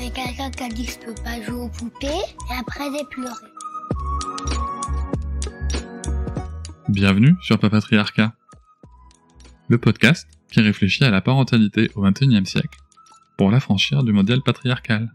avait quelqu'un qui a dit que je peux pas jouer aux poupées, et après j'ai pleuré. Bienvenue sur Papatriarcat, le podcast qui réfléchit à la parentalité au XXIe siècle pour l'affranchir du modèle patriarcal.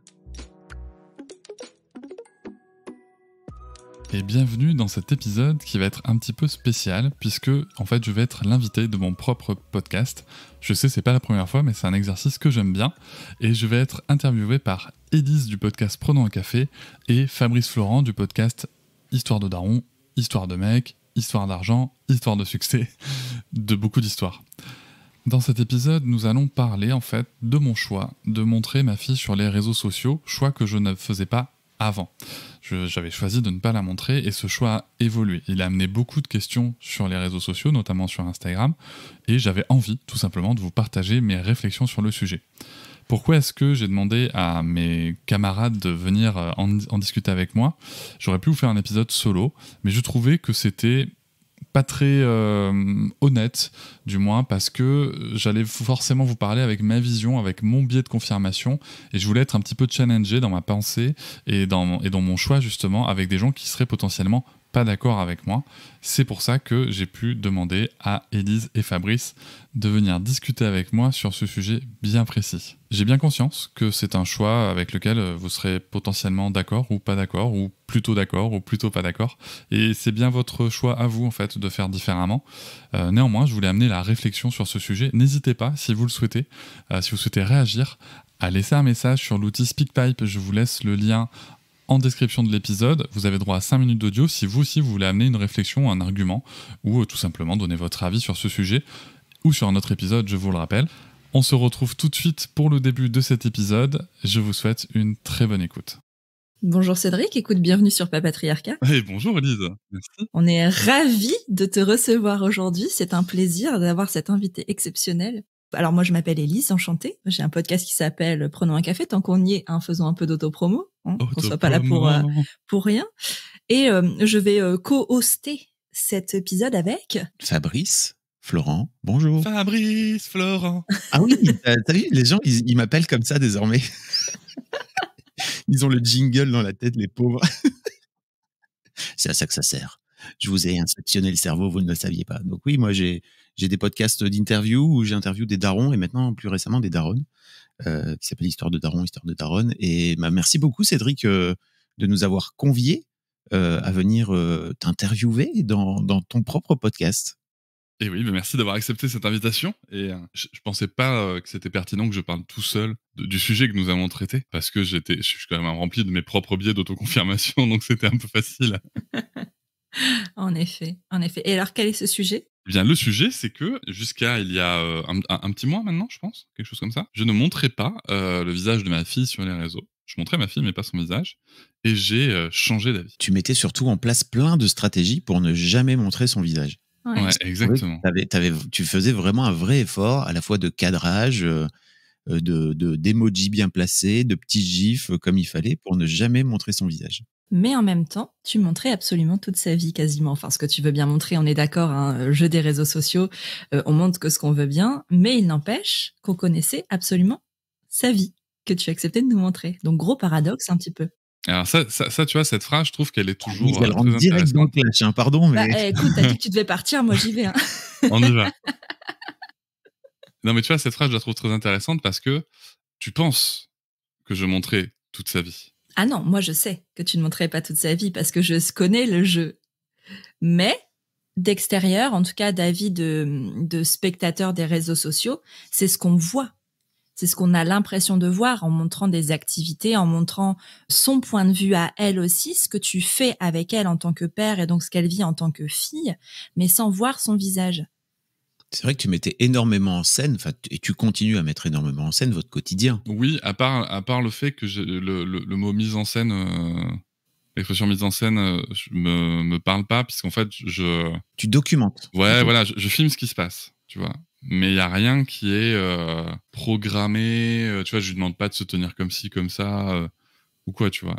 et bienvenue dans cet épisode qui va être un petit peu spécial puisque en fait je vais être l'invité de mon propre podcast. Je sais c'est pas la première fois mais c'est un exercice que j'aime bien et je vais être interviewé par Edith du podcast Prenons un café et Fabrice Florent du podcast Histoire de daron, Histoire de mec, Histoire d'argent, Histoire de succès, de beaucoup d'histoires. Dans cet épisode, nous allons parler en fait de mon choix de montrer ma fille sur les réseaux sociaux, choix que je ne faisais pas avant. J'avais choisi de ne pas la montrer et ce choix a évolué. Il a amené beaucoup de questions sur les réseaux sociaux, notamment sur Instagram, et j'avais envie tout simplement de vous partager mes réflexions sur le sujet. Pourquoi est-ce que j'ai demandé à mes camarades de venir euh, en, discuter avec moi J'aurais pu vous faire un épisode solo, mais je trouvais que c'était pas très euh, honnête, du moins, parce que j'allais forcément vous parler avec ma vision, avec mon biais de confirmation, et je voulais être un petit peu challengé dans ma pensée et et dans mon choix, justement, avec des gens qui seraient potentiellement d'accord avec moi. C'est pour ça que j'ai pu demander à Élise et Fabrice de venir discuter avec moi sur ce sujet bien précis. J'ai bien conscience que c'est un choix avec lequel vous serez potentiellement d'accord ou pas d'accord, ou plutôt d'accord ou plutôt pas d'accord, et c'est bien votre choix à vous en fait de faire différemment. Euh, néanmoins, je voulais amener la réflexion sur ce sujet. N'hésitez pas, si vous le souhaitez, euh, si vous souhaitez réagir, à laisser un message sur l'outil SpeakPipe. Je vous laisse le lien en description de l'épisode, vous avez droit à 5 minutes d'audio si vous aussi vous voulez amener une réflexion, un argument, ou euh, tout simplement donner votre avis sur ce sujet, ou sur un autre épisode, je vous le rappelle. On se retrouve tout de suite pour le début de cet épisode. Je vous souhaite une très bonne écoute. Bonjour Cédric, écoute, bienvenue sur Papatriarca. Et bonjour Elise, On est ravis de te recevoir aujourd'hui, c'est un plaisir d'avoir cet invité exceptionnel. Alors moi, je m'appelle Elise, enchantée. J'ai un podcast qui s'appelle Prenons un café. Tant qu'on y est, en hein, faisant un peu d'autopromo. on hein, qu'on soit pas là pour euh, pour rien. Et euh, je vais euh, co-hoster cet épisode avec Fabrice. Florent, bonjour. Fabrice, Florent. Ah oui, les gens, ils, m'appellent comme ça désormais. ils ont le jingle dans la tête, les pauvres. C'est à ça que ça sert. Je vous ai instructionné le cerveau, vous ne le saviez pas. Donc oui, moi j'ai j'ai des podcasts d'interview où j'interview des darons et maintenant plus récemment des daronnes, euh, qui s'appelle Histoire de daron, Histoire de daronne. Et bah, merci beaucoup Cédric euh, de nous avoir conviés euh, à venir t'interviewer dans, ton propre podcast. Et oui, bah, merci d'avoir accepté cette invitation. Et je, je, pensais pas que c'était pertinent que je parle tout seul du sujet que nous avons traité, parce que j'étais, je suis quand même rempli de mes propres biais d'autoconfirmation, donc c'était un peu facile. en effet, en effet. Et alors, quel est ce sujet eh bien, le sujet, c'est que jusqu'à il y a euh, un, petit mois maintenant, je pense, quelque chose comme ça, je ne montrais pas euh, le visage de ma fille sur les réseaux. Je montrais ma fille, mais pas son visage. Et j'ai euh, changé d'avis. Tu mettais surtout en place plein de stratégies pour ne jamais montrer son visage. Ouais, exactement. tu faisais vraiment un vrai effort à la fois de cadrage, de, bien placés, de petits gifs comme il fallait pour ne jamais montrer son visage. Mais en même temps, tu montrais absolument toute sa vie quasiment. Enfin, ce que tu veux bien montrer, on est d'accord, hein, euh, jeu des réseaux sociaux, euh, on montre que ce qu'on veut bien, mais il n'empêche qu'on connaissait absolument sa vie que tu acceptais de nous montrer. Donc, gros paradoxe un petit peu. Alors ça, ça, tu vois, cette phrase, je trouve qu'elle est ah toujours elle euh, rentre direct dans le clash, hein, pardon. Mais... Bah, eh, écoute, t'as dit que tu devais partir, moi j'y vais. Hein. On y va. Non, mais tu vois, cette phrase, je la trouve très intéressante parce que tu penses que je montrais toute sa vie. Ah non, moi je sais que tu ne montrais pas toute sa vie parce que je connais le jeu. Mais d'extérieur, en tout cas d'avis de, de spectateurs des réseaux sociaux, c'est ce qu'on voit. C'est ce qu'on a l'impression de voir en montrant des activités, en montrant son point de vue à elle aussi, ce que tu fais avec elle en tant que père et donc ce qu'elle vit en tant que fille, mais sans voir son visage. C'est vrai que tu mettais énormément en scène, et tu continues à mettre énormément en scène votre quotidien. Oui, à part, à part le fait que le, le, mot mise en scène, euh, l'expression mise en scène, ne euh, me, me parle pas, puisqu'en fait, je. Tu documentes. Ouais, voilà, je, filme ce qui se passe, tu vois. Mais il n'y a rien qui est euh, programmé. tu vois, je lui demande pas de se tenir comme ci, comme ça, ou quoi, tu vois.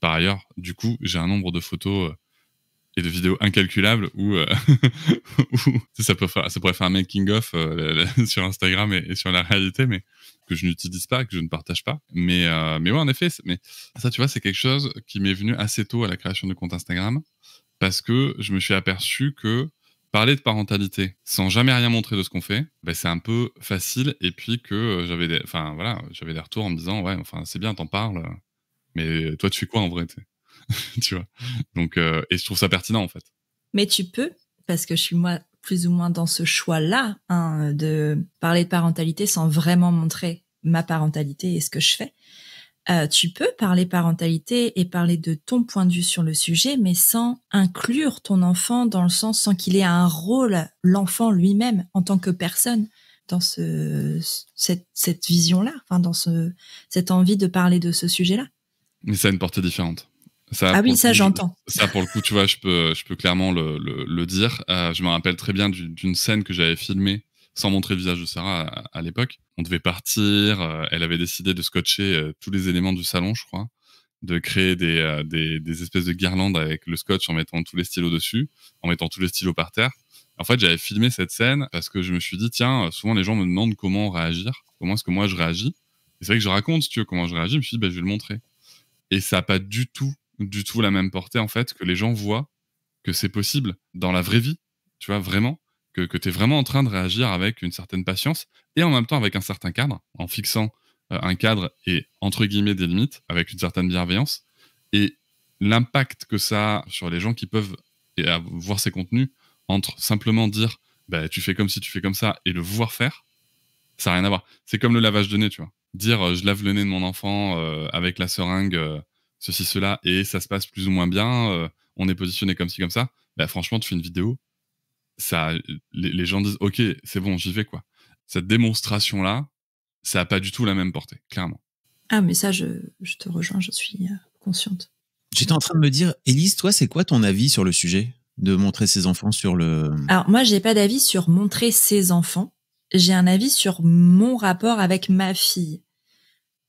par ailleurs, du coup, j'ai un nombre de photos et de vidéos incalculables où, euh, ça, peut faire, ça pourrait faire un making-of euh, sur Instagram et, sur la réalité, mais que je n'utilise pas, que je ne partage pas. Mais, euh, mais ouais, en effet, mais ça, tu vois, c'est quelque chose qui m'est venu assez tôt à la création de compte Instagram parce que je me suis aperçu que parler de parentalité sans jamais rien montrer de ce qu'on fait, ben c'est un peu facile. Et puis que j'avais des, voilà, j'avais des retours en me disant, ouais, enfin, c'est bien, t'en parles, mais toi, tu fais quoi en vrai tu vois. Donc, euh, et je trouve ça pertinent en fait. Mais tu peux, parce que je suis moi plus ou moins dans ce choix-là hein, de parler de parentalité sans vraiment montrer ma parentalité et ce que je fais. Euh, tu peux parler parentalité et parler de ton point de vue sur le sujet, mais sans inclure ton enfant dans le sens sans qu'il ait un rôle, l'enfant lui-même en tant que personne dans ce, cette, cette vision-là, enfin dans ce, cette envie de parler de ce sujet-là. Mais ça a une portée différente ah oui, ça j'entends. Ça pour le coup, tu vois, je peux, je peux clairement le, le, dire. Euh, je me rappelle très bien d'une scène que j'avais filmée sans montrer le visage de Sarah à, l'époque. On devait partir. Euh, elle avait décidé de scotcher euh, tous les éléments du salon, je crois, de créer des, des, espèces de guirlandes avec le scotch en mettant tous les stylos dessus, en mettant tous les stylos par terre. En fait, j'avais filmé cette scène parce que je me suis dit, tiens, souvent les gens me demandent comment réagir, comment est-ce que moi je réagis. Et c'est vrai que je raconte, si tu veux, comment je réagis. Je me suis dit, bah, je vais le montrer. Et ça n'a pas du tout du tout la même portée en fait, que les gens voient que c'est possible dans la vraie vie, tu vois, vraiment, que, que tu es vraiment en train de réagir avec une certaine patience et en même temps avec un certain cadre, en fixant euh, un cadre et entre guillemets des limites, avec une certaine bienveillance. Et l'impact que ça a sur les gens qui peuvent voir ces contenus entre simplement dire bah, tu fais comme si tu fais comme ça et le voir faire, ça n'a rien à voir. C'est comme le lavage de nez, tu vois. Dire euh, je lave le nez de mon enfant euh, avec la seringue ceci, cela, et ça se passe plus ou moins bien, euh, on est positionné comme ci, comme ça, bah, franchement, tu fais une vidéo, ça, les, gens disent, OK, c'est bon, j'y vais, quoi. Cette démonstration-là, ça n'a pas du tout la même portée, clairement. Ah, mais ça, je, te rejoins, je suis euh, consciente. J'étais en train de me dire, Élise, toi, c'est quoi ton avis sur le sujet de montrer ses enfants sur le... Alors, moi, j'ai pas d'avis sur montrer ses enfants. J'ai un avis sur mon rapport avec ma fille.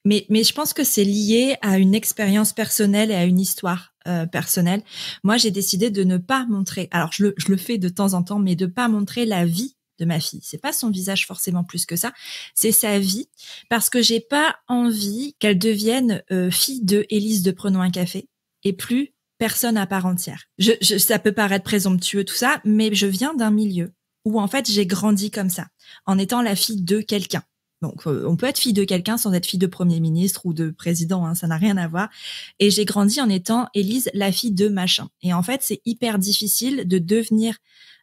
Mais, je pense que c'est lié à une expérience personnelle et à une histoire euh, personnelle. Moi, j'ai décidé de ne pas montrer. Alors, je le, fais de temps en temps, mais de pas montrer la vie de ma fille. C'est pas son visage forcément plus que ça, c'est sa vie parce que j'ai pas envie qu'elle devienne euh, fille de Élise de Prenons un café et plus personne à part entière. je, ça peut paraître présomptueux tout ça, mais je viens d'un milieu où en fait j'ai grandi comme ça, en étant la fille de quelqu'un. Donc, euh, on peut être fille de quelqu'un sans être fille de premier ministre ou de président, hein, ça n'a rien à voir. Et j'ai grandi en étant Élise, la fille de machin. Et en fait, c'est hyper difficile de devenir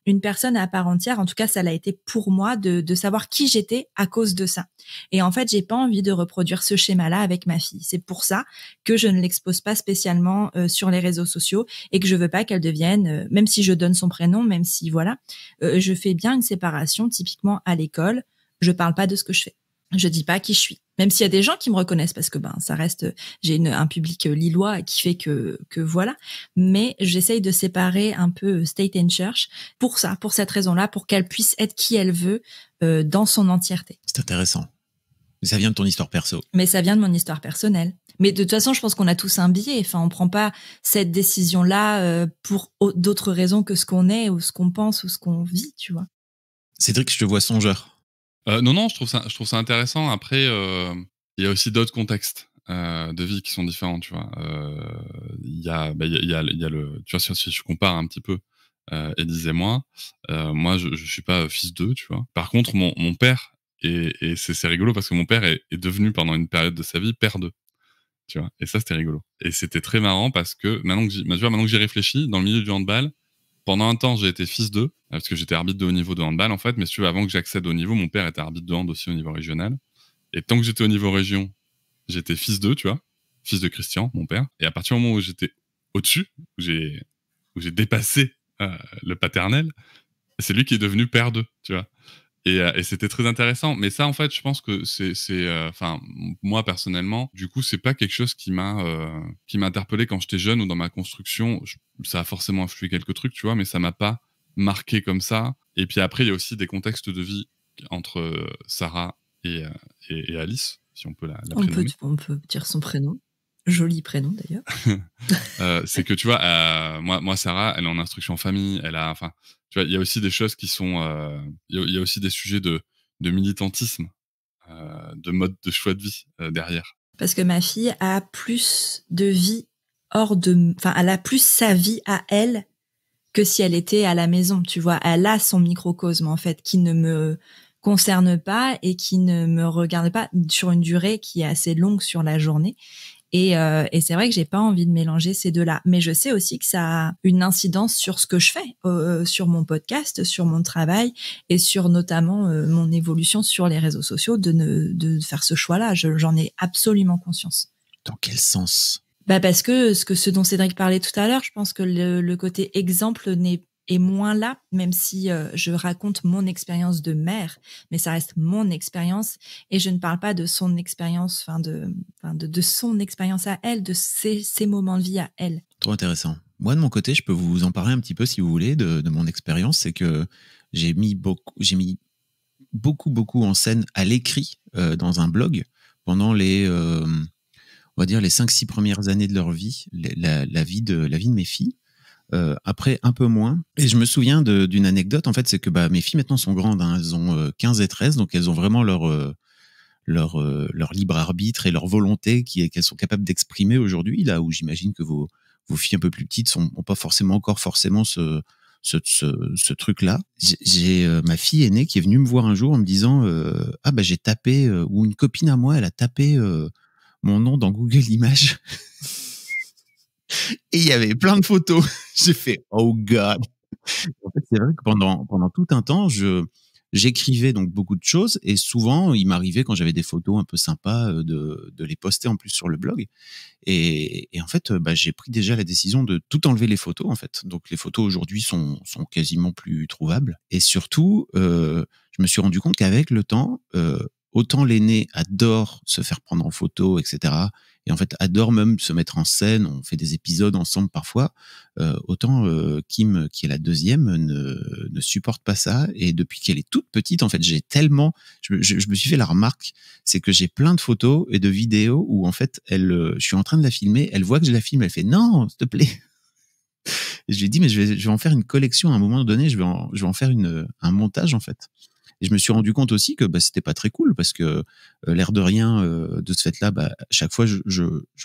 une personne à part entière. En tout cas, ça l'a été pour moi de, savoir qui j'étais à cause de ça. Et en fait, j'ai pas envie de reproduire ce schéma-là avec ma fille. C'est pour ça que je ne l'expose pas spécialement euh, sur les réseaux sociaux et que je veux pas qu'elle devienne, euh, même si je donne son prénom, même si voilà, je fais bien une séparation. Typiquement à l'école, je parle pas de ce que je fais je dis pas qui je suis. Même s'il y a des gens qui me reconnaissent parce que ben ça reste, j'ai un public euh, lillois qui fait que que voilà. Mais j'essaye de séparer un peu euh, state and church pour ça, pour cette raison-là, pour qu'elle puisse être qui elle veut euh, dans son entièreté. C'est intéressant. ça vient de ton histoire perso. Mais ça vient de mon histoire personnelle. Mais de toute façon, je pense qu'on a tous un biais. Enfin, on prend pas cette décision-là pour d'autres raisons que ce qu'on est ou ce qu'on pense ou ce qu'on vit, tu vois. Cédric, je te vois songeur. Euh, non, non, je trouve ça, je trouve ça intéressant. Après, euh, il y a aussi d'autres contextes euh, de vie qui sont différents, tu vois. Bah, il y a, il y a, le, tu vois, si, je compare un petit peu. euh, et moi, moi je, ne suis pas fils d'eux, tu vois. Par contre, mon, mon père et, c'est rigolo parce que mon père est, devenu pendant une période de sa vie père d'eux. Tu vois, et ça c'était rigolo. Et c'était très marrant parce que maintenant que j'ai bah, maintenant que j'y réfléchis, dans le milieu du handball, pendant un temps, j'ai été fils d'eux, parce que j'étais arbitre de haut niveau de handball, en fait. Mais tu vois, avant que j'accède au niveau, mon père était arbitre de hand aussi au niveau régional. Et tant que j'étais au niveau région, j'étais fils d'eux, tu vois, fils de Christian, mon père. Et à partir du moment où j'étais au-dessus, où j'ai, j'ai dépassé euh, le paternel, c'est lui qui est devenu père d'eux, tu vois. Euh, et, c'était très intéressant. Mais ça, en fait, je pense que c'est, euh, enfin, moi personnellement, du coup, c'est pas quelque chose qui m'a, euh, qui m'a interpellé quand j'étais jeune ou dans ma construction. ça a forcément influé quelques trucs, tu vois, mais ça m'a pas marqué comme ça. Et puis après, il y a aussi des contextes de vie entre Sarah et, Alice, si on peut la, on peut, on peut dire son prénom joli prénom d'ailleurs. c'est que tu vois, moi, moi, Sarah, elle est en instruction en famille, elle a, enfin, il y a aussi des choses qui sont, euh, il y, a aussi des sujets de, militantisme, euh, de mode de choix de vie euh, derrière. Parce que ma fille a plus de vie hors de, enfin, elle a plus sa vie à elle que si elle était à la maison. Tu vois, elle a son microcosme en fait qui ne me concerne pas et qui ne me regarde pas sur une durée qui est assez longue sur la journée. Euh, et, c'est vrai que j'ai pas envie de mélanger ces deux-là. Mais je sais aussi que ça a une incidence sur ce que je fais, euh, euh, sur mon podcast, sur mon travail et sur notamment mon évolution sur les réseaux sociaux de, ne, de faire ce choix-là. J'en ai absolument conscience. Dans quel sens bah parce que ce que ce dont Cédric parlait tout à l'heure, je pense que le, le côté exemple n'est est moins là, même si euh, je raconte mon expérience de mère, mais ça reste mon expérience et je ne parle pas de son expérience, enfin de, de, de, son expérience à elle, de ses, moments de vie à elle. Trop intéressant. Moi, de mon côté, je peux vous en parler un petit peu si vous voulez de, de mon expérience. C'est que j'ai mis beaucoup, j'ai mis beaucoup, beaucoup en scène à l'écrit euh, dans un blog pendant les, euh, on va dire les 5-6 premières années de leur vie, la, vie de, la vie de mes filles. Euh, après, un peu moins. Et je me souviens d'une anecdote, en fait, c'est que bah, mes filles maintenant sont grandes. Hein. elles ont 15 euh, et 13, donc elles ont vraiment leur, euh, leur, leur libre arbitre et leur volonté qu'elles sont capables d'exprimer aujourd'hui, là où j'imagine que vos, vos filles un peu plus petites n'ont pas forcément encore forcément ce, ce, ce, truc-là. J'ai ma fille aînée qui est venue me voir un jour en me disant ah bah j'ai tapé ou une copine à moi elle a tapé mon nom dans Google Images Et il y avait plein de photos. J'ai fait Oh God. En fait, c'est vrai que pendant, pendant tout un temps, je, j'écrivais donc beaucoup de choses et souvent il m'arrivait quand j'avais des photos un peu sympas euh, de, les poster en plus sur le blog et, en fait euh, bah, j'ai pris déjà la décision de tout enlever les photos en fait donc les photos aujourd'hui sont, sont quasiment plus trouvables et surtout euh, je me suis rendu compte qu'avec le temps autant l'aîné adore se faire prendre en photo etc et en fait adore même se mettre en scène. On fait des épisodes ensemble parfois. Euh, autant euh, Kim, qui est la deuxième, ne, supporte pas ça. Et depuis qu'elle est toute petite, en fait, j'ai tellement, je, me suis fait la remarque, c'est que j'ai plein de photos et de vidéos où en fait, elle, euh, je suis en train de la filmer, elle voit que je la filme, elle fait non, s'il te plaît. je lui ai dit, mais je vais, en faire une collection à un moment donné, je vais en, je vais en faire un montage en fait. Et je me suis rendu compte aussi que bah, c'était pas très cool parce que euh, l'air de rien euh, de ce fait-là, bah, chaque fois je,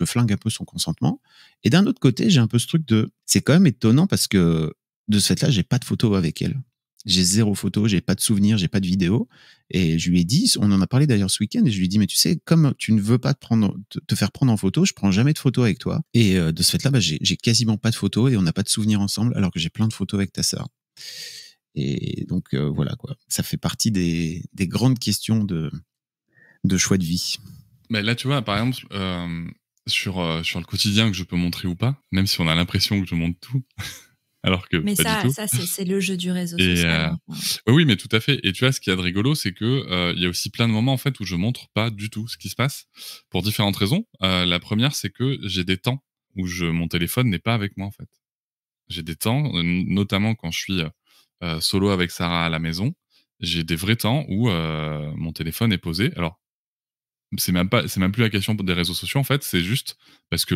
flingue un peu son consentement. Et d'un autre côté, j'ai un peu ce truc de, c'est quand même étonnant parce que de ce fait-là, j'ai pas de photos avec elle. J'ai zéro photo, j'ai pas de souvenirs. j'ai pas de vidéos. Et je lui ai dit, on en a parlé d'ailleurs ce week-end, et je lui ai dit, mais tu sais, comme tu ne veux pas te, faire prendre en photo, je prends jamais de photos avec toi. Et euh, de ce fait-là, bah, j'ai quasiment pas de photos et on n'a pas de souvenirs ensemble, alors que j'ai plein de photos avec ta sœur. Et donc euh, voilà quoi, ça fait partie des, des grandes questions de, de, choix de vie. Mais là tu vois, par exemple, euh, sur, euh, sur le quotidien que je peux montrer ou pas, même si on a l'impression que je montre tout. alors que mais ça, ça c'est le jeu du réseau social. Hein. oui, mais tout à fait. Et tu vois, ce qu'il y a de rigolo, c'est que il y a aussi plein de moments en fait où je montre pas du tout ce qui se passe pour différentes raisons. la première, c'est que j'ai des temps où je, mon téléphone n'est pas avec moi en fait. J'ai des temps, notamment quand je suis euh, solo avec Sarah à la maison, j'ai des vrais temps où euh, mon téléphone est posé. Alors, c'est même pas, c'est même plus la question des réseaux sociaux en fait, c'est juste parce que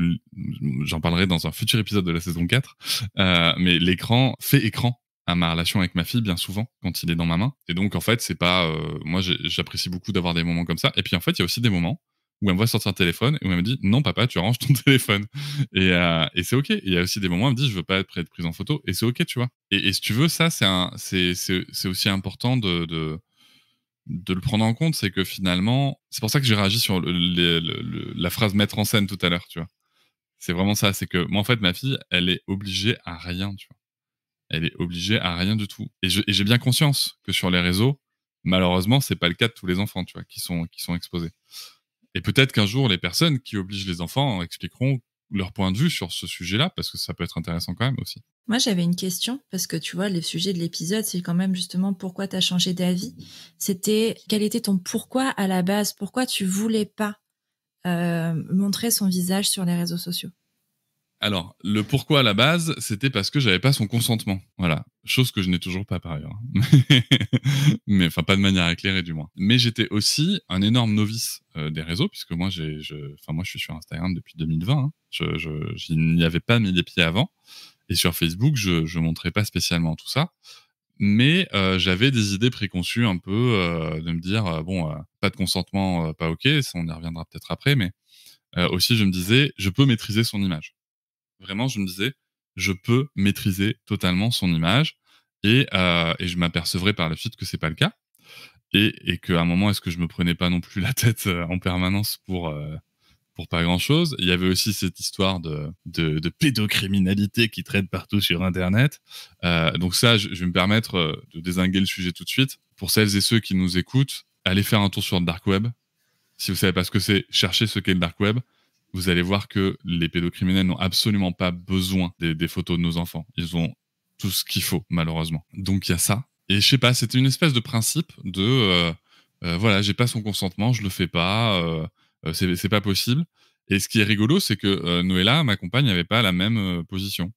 j'en parlerai dans un futur épisode de la saison 4, euh, mais l'écran fait écran à ma relation avec ma fille bien souvent quand il est dans ma main. Et donc en fait, c'est pas, moi j'apprécie beaucoup d'avoir des moments comme ça. Et puis en fait, il y a aussi des moments où elle me voit sortir un téléphone et où elle me dit non papa tu ranges ton téléphone euh, et, c'est ok il y a aussi des moments où elle me dit je veux pas être, prise en photo et c'est ok tu vois et, si tu veux ça c'est c'est aussi important de, de, le prendre en compte c'est que finalement c'est pour ça que j'ai réagi sur la phrase mettre en scène tout à l'heure tu vois c'est vraiment ça c'est que moi en fait ma fille elle est obligée à rien tu vois elle est obligée à rien du tout et j'ai bien conscience que sur les réseaux malheureusement c'est pas le cas de tous les enfants tu vois qui sont qui sont exposés et peut-être qu'un jour, les personnes qui obligent les enfants expliqueront leur point de vue sur ce sujet-là, parce que ça peut être intéressant quand même aussi. Moi, j'avais une question, parce que tu vois, le sujet de l'épisode, c'est quand même justement pourquoi tu as changé d'avis. C'était quel était ton pourquoi à la base Pourquoi tu voulais pas euh, montrer son visage sur les réseaux sociaux alors, le pourquoi à la base, c'était parce que j'avais pas son consentement. Voilà. Chose que je n'ai toujours pas par ailleurs. Mais enfin, pas de manière éclairée du moins. Mais j'étais aussi un énorme novice euh, des réseaux, puisque moi, je, enfin, moi, je suis sur Instagram depuis 2020. Hein. Je, n'y avais pas mis les pieds avant. Et sur Facebook, je, ne montrais pas spécialement tout ça mais euh, j'avais des idées préconçues un peu euh, de me dire bon pas de consentement pas ok on y reviendra peut-être après mais aussi je me disais je peux maîtriser son image vraiment, je me disais, je peux maîtriser totalement son image et, euh, je m'apercevrai par la suite que c'est pas le cas et, qu'à un moment, est-ce que je me prenais pas non plus la tête euh, en permanence pour euh, pour pas grand chose. Il y avait aussi cette histoire de, pédocriminalité qui traîne partout sur Internet. donc ça, je, vais me permettre de désinguer le sujet tout de suite. Pour celles et ceux qui nous écoutent, allez faire un tour sur le dark web. Si vous savez pas ce que c'est, cherchez ce qu'est le dark web vous allez voir que les pédocriminels n'ont absolument pas besoin des, photos de nos enfants. Ils ont tout ce qu'il faut, malheureusement. Donc il y a ça. Et je sais pas, c'était une espèce de principe de euh, euh, voilà, j'ai pas son consentement, je le fais pas, euh, euh c'est pas possible. Et ce qui est rigolo, c'est que euh, Noëlla, ma compagne, n'avait pas la même position.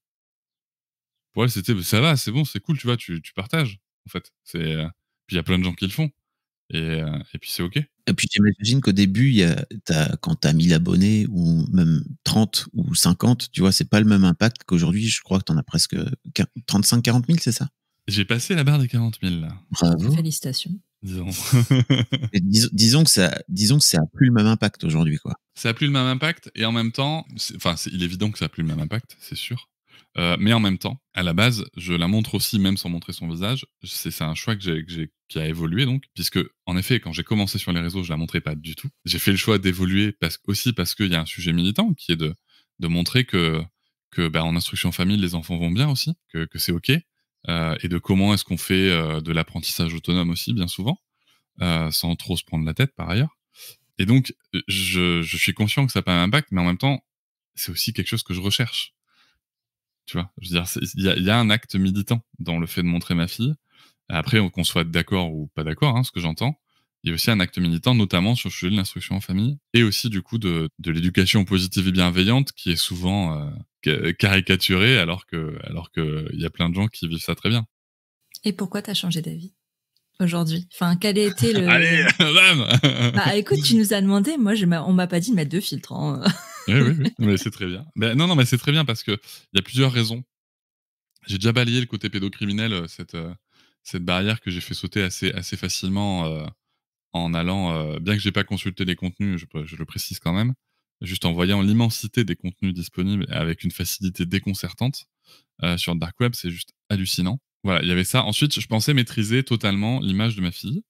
Pour c'était bah, ça va, c'est bon, c'est cool, tu vois, tu, tu partages, en fait. Puis il y a plein de gens qui le font. Euh, et, puis c'est OK. Et puis j'imagine qu'au début, y as, quand tu as 1000 abonnés ou même 30 ou 50, tu vois, c'est pas le même impact qu'aujourd'hui. Je crois que tu en as presque 35-40 000, c'est ça J'ai passé la barre des 40 000 là. Bravo. Félicitations. Disons. disons que ça, disons que ça a plus le même impact aujourd'hui, quoi. Ça a plus le même impact et en même temps, enfin, il est évident que ça a plus le même impact, c'est sûr. Euh, mais en même temps, à la base, je la montre aussi, même sans montrer son visage. C'est un choix que qui a évolué, donc, puisque, en effet, quand j'ai commencé sur les réseaux, je la montrais pas du tout. J'ai fait le choix d'évoluer parce, aussi parce qu'il y a un sujet militant qui est de, montrer que, bah, en instruction famille, les enfants vont bien aussi, que, c'est OK, euh, et de comment est-ce qu'on fait euh, de l'apprentissage autonome aussi, bien souvent, sans trop se prendre la tête par ailleurs. Et donc, je, je suis conscient que ça a pas un impact, mais en même temps, c'est aussi quelque chose que je recherche. Tu vois, je veux dire, il y, a un acte militant dans le fait de montrer ma fille. Après, qu'on soit d'accord ou pas d'accord, hein, ce que j'entends, il y a aussi un acte militant, notamment sur le sujet de l'instruction en famille et aussi du coup de, l'éducation positive et bienveillante qui est souvent euh, caricaturée alors que alors que y a plein de gens qui vivent ça très bien. Et pourquoi tu as changé d'avis aujourd'hui Enfin, quel a été le Allez, bam Bah écoute, tu nous as demandé, moi je on m'a pas dit de mettre deux filtres. Hein oui, oui, oui, mais c'est très bien. non, non, mais c'est très bien parce qu'il y a plusieurs raisons. J'ai déjà balayé le côté pédocriminel, euh, cette, euh, cette barrière que j'ai fait sauter assez, assez facilement euh, en allant, bien que j'ai pas consulté les contenus, je, le précise quand même, juste en voyant l'immensité des contenus disponibles avec une facilité déconcertante sur dark web, c'est juste hallucinant. Voilà, il y avait ça. Ensuite, je pensais maîtriser totalement l'image de ma fille.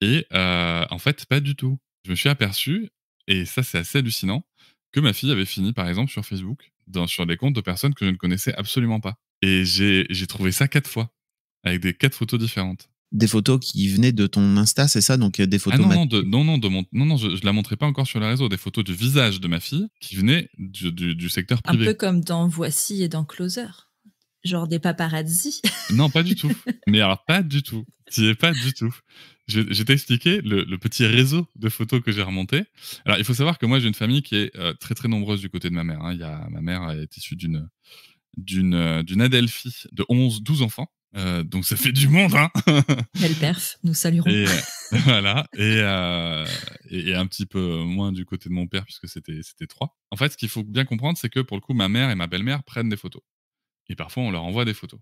Et en fait, pas du tout. Je me suis aperçu, et ça c'est assez hallucinant, que ma fille avait fini, par exemple, sur Facebook, dans, sur des comptes de personnes que je ne connaissais absolument pas. Et j'ai trouvé ça quatre fois, avec des quatre photos différentes. Des photos qui venaient de ton Insta, c'est ça Donc euh, des ah photos. non, de, non, non, je, ne la montrais pas encore sur le réseau. Des photos du visage de ma fille qui venaient du, du secteur privé. Un peu comme dans Voici et dans Closer genre des paparazzis. non, pas du tout. Mais alors, pas du tout. Tu es pas du tout. Je, t'ai expliqué le, petit réseau de photos que j'ai remonté. Alors, il faut savoir que moi, j'ai une famille qui est euh, très, très nombreuse du côté de ma mère. Hein. Il y a, ma mère est issue d'une d'une euh, d'une Adelphi de 11, 12 enfants. Euh, donc ça fait du monde, hein. Belle perf, nous saluerons. voilà, et, et, un petit peu moins du côté de mon père puisque c'était c'était trois. En fait, ce qu'il faut bien comprendre, c'est que pour le coup, ma mère et ma belle-mère prennent des photos. Et parfois, on leur envoie des photos.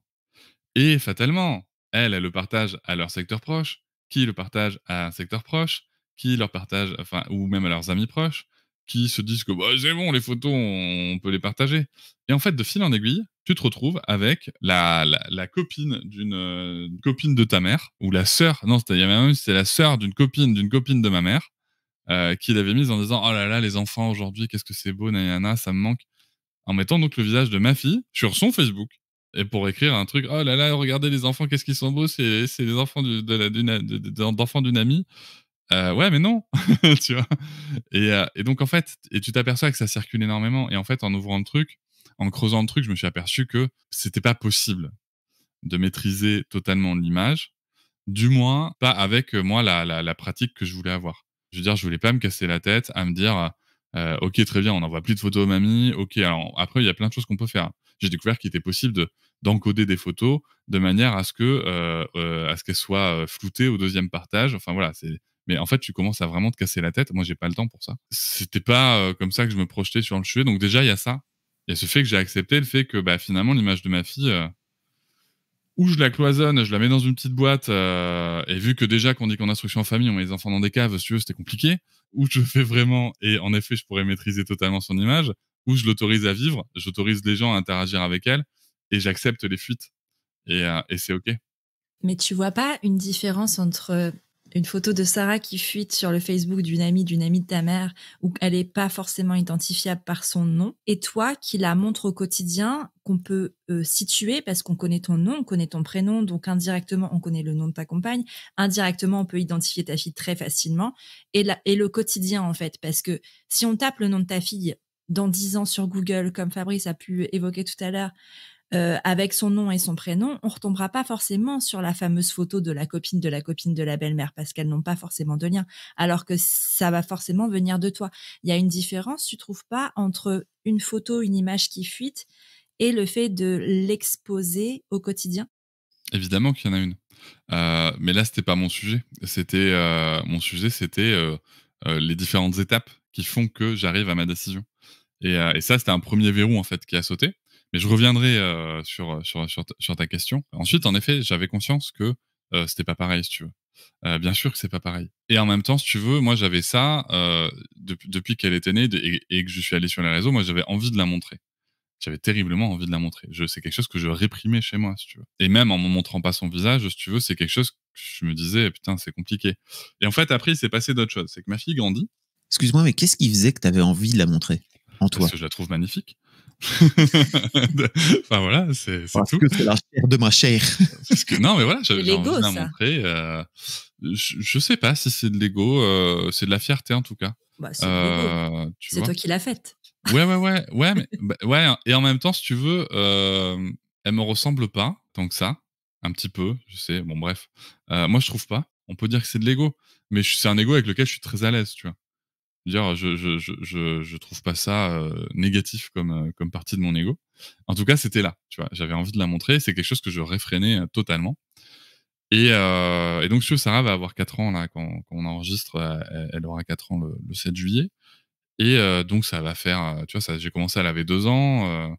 Et fatalement, elles, elles le partagent à leur secteur proche, qui le partagent à un secteur proche, qui leur partage, enfin, ou même à leurs amis proches, qui se disent que bah, c'est bon, les photos, on peut les partager. Et en fait, de fil en aiguille, tu te retrouves avec la, copine d'une euh, copine de ta mère, ou la sœur, non, c'était la sœur d'une copine d'une copine de ma mère, euh, qui l'avait mise en disant Oh là là, les enfants aujourd'hui, qu'est-ce que c'est beau, Nayana, ça me manque en mettant donc le visage de ma fille sur son Facebook. Et pour écrire un truc, oh là là, regardez les enfants, qu'est-ce qu'ils sont beaux, c'est les enfants d'enfants d'une amie. Euh, ouais, mais non, tu vois. Euh, et, donc en fait, et tu t'aperçois que ça circule énormément. Et en fait, en ouvrant le truc, en creusant le truc, je me suis aperçu que c'était pas possible de maîtriser totalement l'image, du moins pas avec euh, moi la, la, pratique que je voulais avoir. Je veux dire, je voulais pas me casser la tête à me dire euh, ok, très bien, on n'envoie plus de photos aux mamies. Ok, après, il y a plein de choses qu'on peut faire. J'ai découvert qu'il était possible de, d'encoder des photos de manière à ce que euh, euh, à ce qu'elles soient floutées au deuxième partage. Enfin voilà, c'est. Mais en fait, tu commences à vraiment te casser la tête. Moi, j'ai pas le temps pour ça. C'était pas comme ça que je me projetais sur le sujet. Donc déjà, il y a ça. Il y a ce fait que j'ai accepté le fait que bah, finalement, l'image de ma fille, ou je la cloisonne, je la mets dans une petite boîte, euh, et vu que déjà qu'on dit qu'en instruction en famille, on met les enfants dans des caves, si tu c'était compliqué, ou je fais vraiment, et en effet, je pourrais maîtriser totalement son image, ou je l'autorise à vivre, j'autorise les gens à interagir avec elle, et j'accepte les fuites, et, euh, et c'est OK. Mais tu vois pas une différence entre une photo de Sarah qui fuite sur le Facebook d'une amie, d'une amie de ta mère, où elle n'est pas forcément identifiable par son nom, et toi qui la montres au quotidien, qu'on peut euh, situer parce qu'on connaît ton nom, on connaît ton prénom, donc indirectement on connaît le nom de ta compagne, indirectement on peut identifier ta fille très facilement, et, et le quotidien en fait, parce que si on tape le nom de ta fille dans 10 ans sur Google, comme Fabrice a pu évoquer tout à l'heure, euh, avec son nom et son prénom, on retombera pas forcément sur la fameuse photo de la copine de la copine de la belle-mère parce qu'elles n'ont pas forcément de lien, alors que ça va forcément venir de toi. Il y a une différence, tu trouves pas, entre une photo, une image qui fuite et le fait de l'exposer au quotidien Évidemment qu'il y en a une. Euh, mais là, c'était pas mon sujet. C'était euh, mon sujet, c'était les différentes étapes qui font que j'arrive à ma décision. Et, et ça, c'était un premier verrou en fait qui a sauté je reviendrai euh, sur, sur, sur, ta question. Ensuite, en effet, j'avais conscience que ce euh, c'était pas pareil, si tu veux. Euh, bien sûr que c'est pas pareil. Et en même temps, si tu veux, moi j'avais ça depuis qu'elle était née et, que je suis allé sur les réseaux. Moi, j'avais envie de la montrer. J'avais terriblement envie de la montrer. C'est quelque chose que je réprimais chez moi, si tu veux. Et même en me montrant pas son visage, si tu veux, c'est quelque chose que je me disais, eh, putain, c'est compliqué. Et en fait, après, il s'est passé d'autres choses. C'est que ma fille grandit. Excuse-moi, mais qu'est-ce qui faisait que tu avais envie de la montrer en toi Parce que je la trouve magnifique. enfin voilà, c'est tout. que c'est la chair de ma chair. Parce que, non, mais voilà, j'avais envie euh, je, sais pas si c'est de l'ego, euh, c'est de la fierté en tout cas. Bah, c'est euh, toi qui l'as faite. Ouais, ouais, ouais, ouais, bah, ouais. Et en même temps, si tu veux, elle me ressemble pas tant que ça, un petit peu. Je sais. Bon, bref. moi, je trouve pas. On peut dire que c'est de l'ego, mais c'est un ego avec lequel je suis très à l'aise, tu vois dire ah, je, je, je, je, trouve pas ça euh, négatif comme, euh, comme partie de mon ego. En tout cas, c'était là, tu vois. J'avais envie de la montrer. C'est quelque chose que je réfrénais euh, totalement. Et, et donc, Sarah va avoir 4 ans là quand, quand on enregistre. Elle, aura 4 ans le, 7 juillet. Et donc, ça va faire, tu vois, ça, j'ai commencé, à laver 2 ans.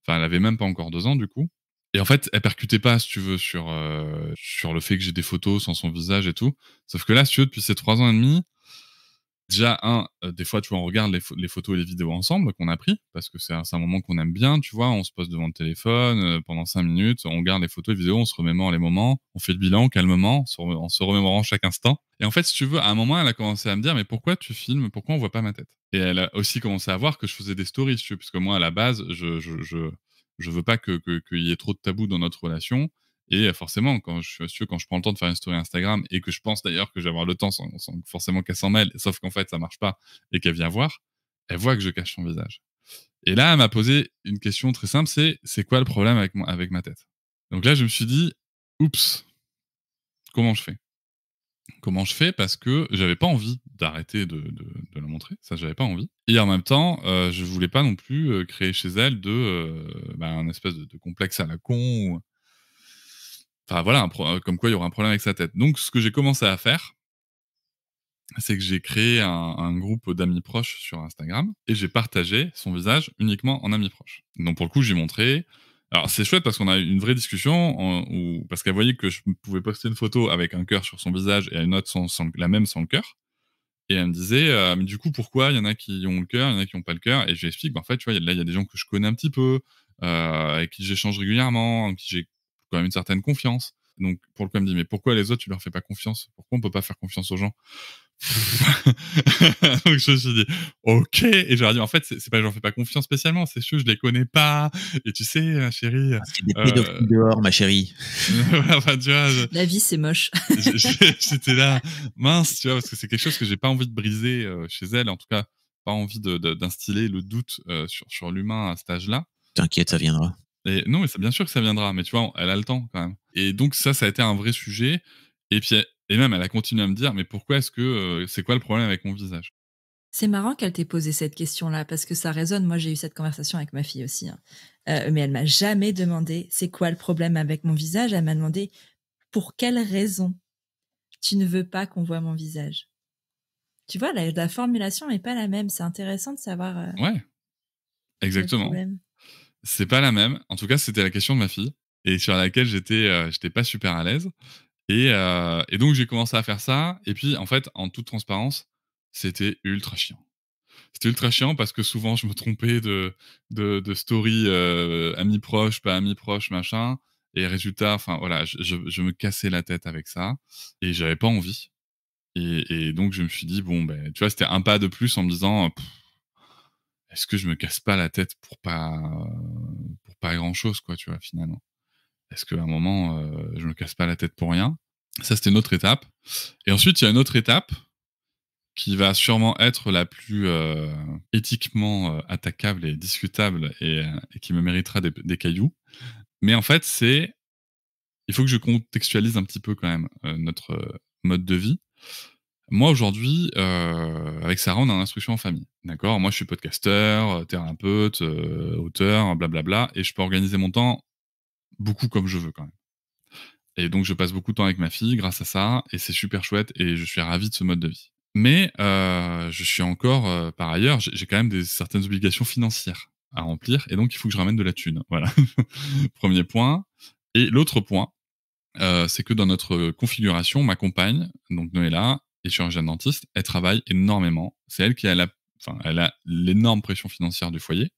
Enfin, elle avait même pas encore 2 ans du coup. Et en fait, elle percutait pas, si tu veux, sur, sur le fait que j'ai des photos sans son visage et tout. Sauf que là, si tu veux, depuis ses 3 ans et demi, déjà un euh, des fois tu vois on regarde les, photos et les vidéos ensemble qu'on a pris parce que c'est un, moment qu'on aime bien tu vois on se pose devant le téléphone euh, pendant cinq minutes on regarde les photos et les vidéos on se remémore les moments on fait le bilan calmement en se, remémorant chaque instant et en fait si tu veux à un moment elle a commencé à me dire mais pourquoi tu filmes pourquoi on voit pas ma tête et elle a aussi commencé à voir que je faisais des stories tu vois, parce que moi à la base je ne veux pas que qu'il y ait trop de tabous dans notre relation et forcément, quand je suis quand je prends le temps de faire une story Instagram et que je pense d'ailleurs que j'ai le temps sans, forcément qu'elle s'en mêle, sauf qu'en fait ça marche pas et qu'elle vient voir, elle voit que je cache son visage. Et là, elle m'a posé une question très simple, c'est c'est quoi le problème avec, mon, avec ma tête Donc là, je me suis dit, oups, comment je fais Comment je fais Parce que j'avais pas envie d'arrêter de, de, la montrer, ça j'avais pas envie. Et en même temps, je voulais pas non plus créer chez elle de bah, un espèce de, de, complexe à la con. Ou Enfin voilà, euh, comme quoi il y aura un problème avec sa tête. Donc ce que j'ai commencé à faire, c'est que j'ai créé un, groupe d'amis proches sur Instagram et j'ai partagé son visage uniquement en amis proches. Donc pour le coup, j'ai montré. Alors c'est chouette parce qu'on a eu une vraie discussion parce qu'elle voyait que je pouvais poster une photo avec un cœur sur son visage et une autre sans, la même sans le cœur. Et elle me disait, euh, mais du coup, pourquoi il y en a qui ont le cœur, il y en a qui n'ont pas le cœur Et je ben, en fait, tu vois, là, il y a des gens que je connais un petit peu, euh, avec qui j'échange régulièrement, avec qui j'ai quand même une certaine confiance. Donc, pour le coup, elle me dit, mais pourquoi les autres, tu leur fais pas confiance Pourquoi on peut pas faire confiance aux gens Donc, je me suis dit, ok. Et j'ai dit, en fait, c'est pas que j'en fais pas confiance spécialement, c'est sûr je les connais pas. Et tu sais, ma chérie. Parce ah, qu'il y a des euh, pédophiles dehors, ma chérie. La vie, c'est moche. J'étais là, mince, tu vois, parce que c'est quelque chose que j'ai pas envie de briser euh, chez elle, en tout cas, pas envie d'instiller le doute euh, sur, sur l'humain à cet âge-là. T'inquiète, ça viendra non, mais ça, bien sûr que ça viendra, mais tu vois, elle a le temps quand même. Et donc ça, ça a été un vrai sujet. Et puis, et même, elle a continué à me dire, mais pourquoi est-ce que euh, c'est quoi le problème avec mon visage C'est marrant qu'elle t'ait posé cette question-là parce que ça résonne. Moi, j'ai eu cette conversation avec ma fille aussi, hein. euh, mais elle m'a jamais demandé c'est quoi le problème avec mon visage. Elle m'a demandé pour quelle raison tu ne veux pas qu'on voit mon visage. Tu vois, la, la formulation n'est pas la même. C'est intéressant de savoir. Euh, ouais, exactement. C'est pas la même. En tout cas, c'était la question de ma fille et sur laquelle j'étais euh, pas super à l'aise. Euh, et, donc, j'ai commencé à faire ça. Et puis, en fait, en toute transparence, c'était ultra chiant. C'était ultra chiant parce que souvent, je me trompais de, de, story euh, ami proche, pas ami proche, machin. Et résultat, enfin voilà, je, me cassais la tête avec ça et j'avais pas envie. Et, donc, je me suis dit, bon, ben, tu vois, c'était un pas de plus en me disant, est-ce que je me casse pas la tête pour pas pour pas grand chose quoi tu vois finalement est-ce qu'à un moment je euh, je me casse pas la tête pour rien ça c'était une autre étape et ensuite il y a une autre étape qui va sûrement être la plus euh, éthiquement euh, attaquable et discutable et, qui me méritera des, cailloux mais en fait c'est il faut que je contextualise un petit peu quand même notre mode de vie moi aujourd'hui, euh, avec Sarah, on a une instruction en famille. D'accord Moi je suis podcasteur, euh, thérapeute, euh, auteur, blablabla, et je peux organiser mon temps beaucoup comme je veux quand même. Et donc je passe beaucoup de temps avec ma fille grâce à ça, et c'est super chouette, et je suis ravi de ce mode de vie. Mais euh, je suis encore, euh, par ailleurs, j'ai quand même des, certaines obligations financières à remplir, et donc il faut que je ramène de la thune. Voilà. Premier point. Et l'autre point, euh, c'est que dans notre configuration, ma compagne, donc Noëlla, et un jeune dentiste, elle travaille énormément. C'est elle qui a la, enfin, elle a l'énorme pression financière du foyer.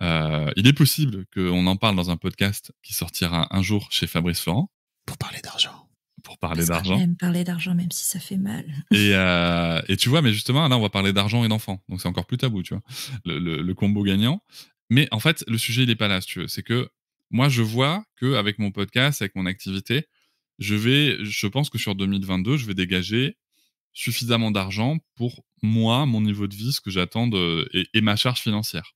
Euh, il est possible qu'on en parle dans un podcast qui sortira un jour chez Fabrice Florent. Pour parler d'argent. Pour parler d'argent. j'aime parler d'argent, même si ça fait mal. Et, euh, et, tu vois, mais justement, là, on va parler d'argent et d'enfants. Donc, c'est encore plus tabou, tu vois. Le, le, combo gagnant. Mais en fait, le sujet, il n'est pas là, si tu veux. C'est que moi, je vois qu'avec mon podcast, avec mon activité, je vais, je pense que sur 2022, je vais dégager suffisamment d'argent pour moi, mon niveau de vie, ce que j'attends euh, et, ma charge financière.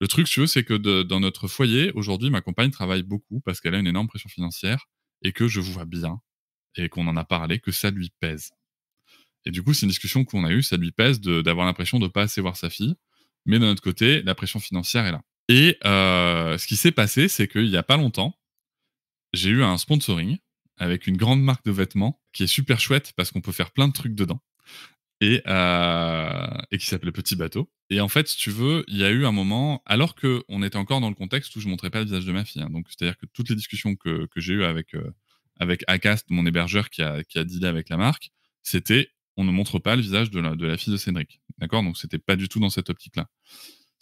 Le truc, veux, c'est que dans notre foyer, aujourd'hui, ma compagne travaille beaucoup parce qu'elle a une énorme pression financière et que je vois bien, et qu'on en a parlé, que ça lui pèse. Et du coup, c'est une discussion qu'on a eue, ça lui pèse d'avoir l'impression de ne pas assez voir sa fille, mais d'un autre côté, la pression financière est là. Et euh, ce qui s'est passé, c'est qu'il n'y a pas longtemps, j'ai eu un sponsoring avec une grande marque de vêtements qui est super chouette parce qu'on peut faire plein de trucs dedans et, euh, qui s'appelle Petit Bateau. Et en fait, si tu veux, il y a eu un moment, alors qu'on était encore dans le contexte où je ne montrais pas le visage de ma fille. Hein. c'est-à-dire que toutes les discussions que, j'ai eues avec, euh, Akast, mon hébergeur qui a, qui dealé avec la marque, c'était on ne montre pas le visage de la, de la fille de Cédric. D'accord Donc, c'était pas du tout dans cette optique-là.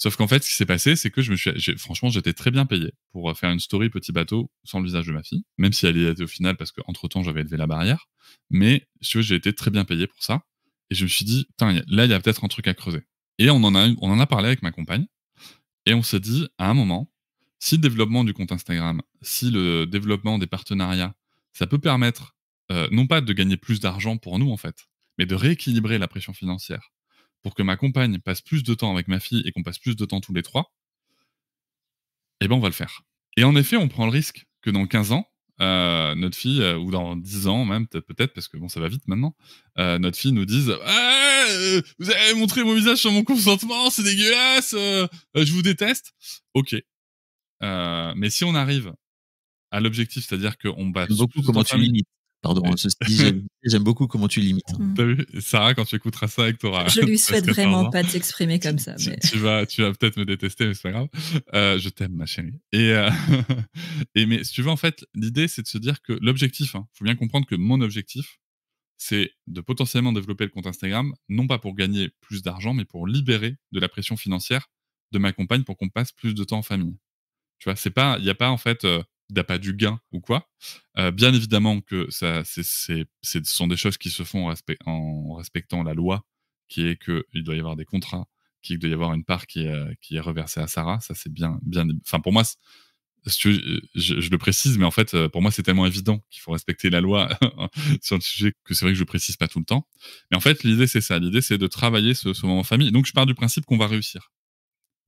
Sauf qu'en fait, ce qui s'est passé, c'est que je me suis, franchement, j'étais très bien payé pour euh, faire une story petit bateau sans le visage de ma fille, même si elle est était au final parce qu'entre temps, j'avais élevé la barrière. Mais j'ai été très bien payé pour ça. Et je me suis dit, là, il y a peut-être un truc à creuser. Et on en a, on en a parlé avec ma compagne. Et on s'est dit, à un moment, si le développement du compte Instagram, si le développement des partenariats, ça peut permettre, euh, non pas de gagner plus d'argent pour nous, en fait, mais de rééquilibrer la pression financière pour que ma compagne passe plus de temps avec ma fille et qu'on passe plus de temps tous les trois, eh bien, on va le faire. Et en effet, on prend le risque que dans 15 ans, euh, notre fille, euh, ou dans 10 ans même, peut-être, parce que bon, ça va vite maintenant, euh, notre fille nous dise ah, Vous avez montré mon visage sur mon consentement, c'est dégueulasse, je vous déteste. Ok. mais si on arrive à l'objectif, c'est-à-dire qu'on bat. beaucoup comment tu limites. Pardon, hein, j'aime beaucoup comment tu limites. Hein. Mmh. Sarah, quand tu écouteras ça et que Je lui souhaite vraiment pas de comme ça. Mais... Tu, vas, tu vas peut-être me détester, mais c'est pas grave. Euh, je t'aime, ma chérie. Euh, et, mais si tu veux, en fait, l'idée, c'est de se dire que l'objectif, il hein, faut bien comprendre que mon objectif, c'est de potentiellement développer le compte Instagram, non pas pour gagner plus d'argent, mais pour libérer de la pression financière de ma compagne pour qu'on passe plus de temps en famille. Tu vois, c'est pas, il n'y a pas en fait, euh, n'a pas du gain ou quoi. Euh, bien évidemment que ça, c'est, c'est, c'est, ce sont des choses qui se font en, respectant la loi, qui est qu'il doit y avoir des contrats, qu'il doit y avoir une part qui est, qui est reversée à Sarah. Ça, c'est bien. bien enfin, pour moi, je, le précise, mais en fait, euh, pour moi, c'est tellement évident qu'il faut respecter la loi sur le sujet que c'est vrai que je précise pas tout le temps. Mais en fait, l'idée, c'est ça. L'idée, c'est de travailler ce, ce moment en famille. Donc, je pars du principe qu'on va réussir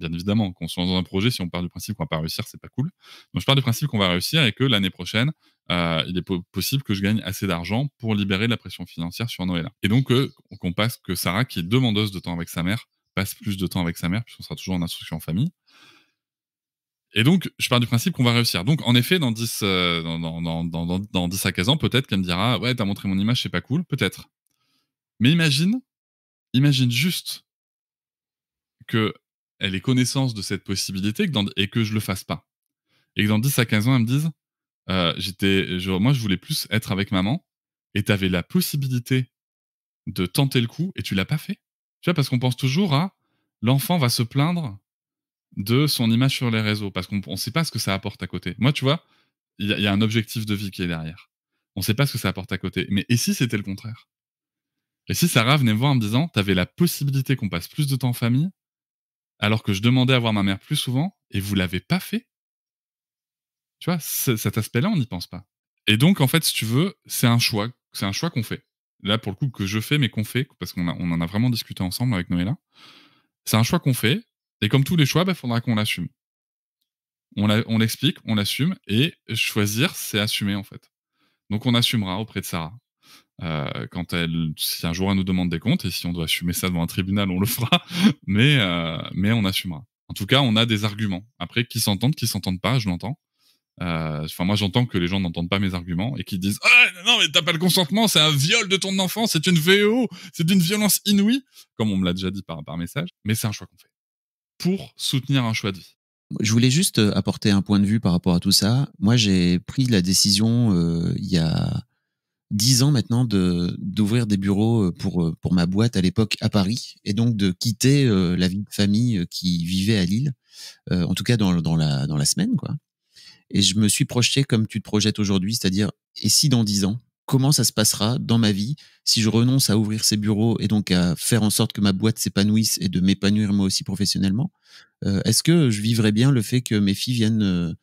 bien évidemment. Qu'on soit dans un projet, si on part du principe qu'on va pas réussir, c'est pas cool. Donc je pars du principe qu'on va réussir et que l'année prochaine, euh, il est possible que je gagne assez d'argent pour libérer la pression financière sur Noël. Et donc euh, qu'on passe que Sarah, qui est demandeuse de temps avec sa mère, passe plus de temps avec sa mère, puisqu'on sera toujours en instruction en famille. Et donc, je pars du principe qu'on va réussir. Donc, en effet, dans 10, euh, dans, dans, dans, 10 à 15 ans, peut-être qu'elle me dira Ouais, t'as montré mon image, c'est pas cool. Peut-être. Mais imagine, imagine juste que elle est connaissance de cette possibilité que et que je le fasse pas. Et que dans 10 à 15 ans, elles me disent euh, j'étais, moi, je voulais plus être avec maman et tu avais la possibilité de tenter le coup et tu l'as pas fait. Tu vois, parce qu'on pense toujours à l'enfant va se plaindre de son image sur les réseaux parce qu'on ne sait pas ce que ça apporte à côté. Moi, tu vois, il y, a un objectif de vie qui est derrière. On ne sait pas ce que ça apporte à côté. Mais et si c'était le contraire Et si Sarah venait me voir en me disant T'avais la possibilité qu'on passe plus de temps en famille alors que je demandais à voir ma mère plus souvent et vous l'avez pas fait. Tu vois, cet aspect-là, on n'y pense pas. Et donc, en fait, si tu veux, c'est un choix, c'est un choix qu'on fait. Là, pour le coup, que je fais, mais qu'on fait, parce qu'on en a vraiment discuté ensemble avec Noéla. C'est un choix qu'on fait, et comme tous les choix, il bah, faudra qu'on l'assume. On l'explique, on l'assume, et choisir, c'est assumer, en fait. Donc, on assumera auprès de Sarah euh, quand elle, si un jour elle nous demande des comptes et si on doit assumer ça devant un tribunal, on le fera, mais euh, mais on assumera. En tout cas, on a des arguments. Après, qui s'entendent, qui s'entendent pas, je l'entends. Euh, enfin, moi, j'entends que les gens n'entendent pas mes arguments et qu'ils disent ah, non mais t'as pas le consentement, c'est un viol de ton enfant, c'est une VO, c'est d'une violence inouïe, comme on me l'a déjà dit par par message. Mais c'est un choix qu'on fait pour soutenir un choix de vie. Je voulais juste apporter un point de vue par rapport à tout ça. Moi, j'ai pris la décision il y a dix ans maintenant de d'ouvrir des bureaux euh, pour euh, pour ma boîte à l'époque à Paris et donc de quitter euh, la vie de famille qui vivait à Lille, en tout cas dans dans la dans la semaine quoi. Et je me suis projeté comme tu te projettes aujourd'hui, c'est-à-dire et si dans dix ans comment ça se passera dans ma vie si je renonce à ouvrir ces bureaux et donc à faire en sorte que ma boîte s'épanouisse et de m'épanouir moi aussi professionnellement Est-ce que je vivrai bien le fait que mes filles viennent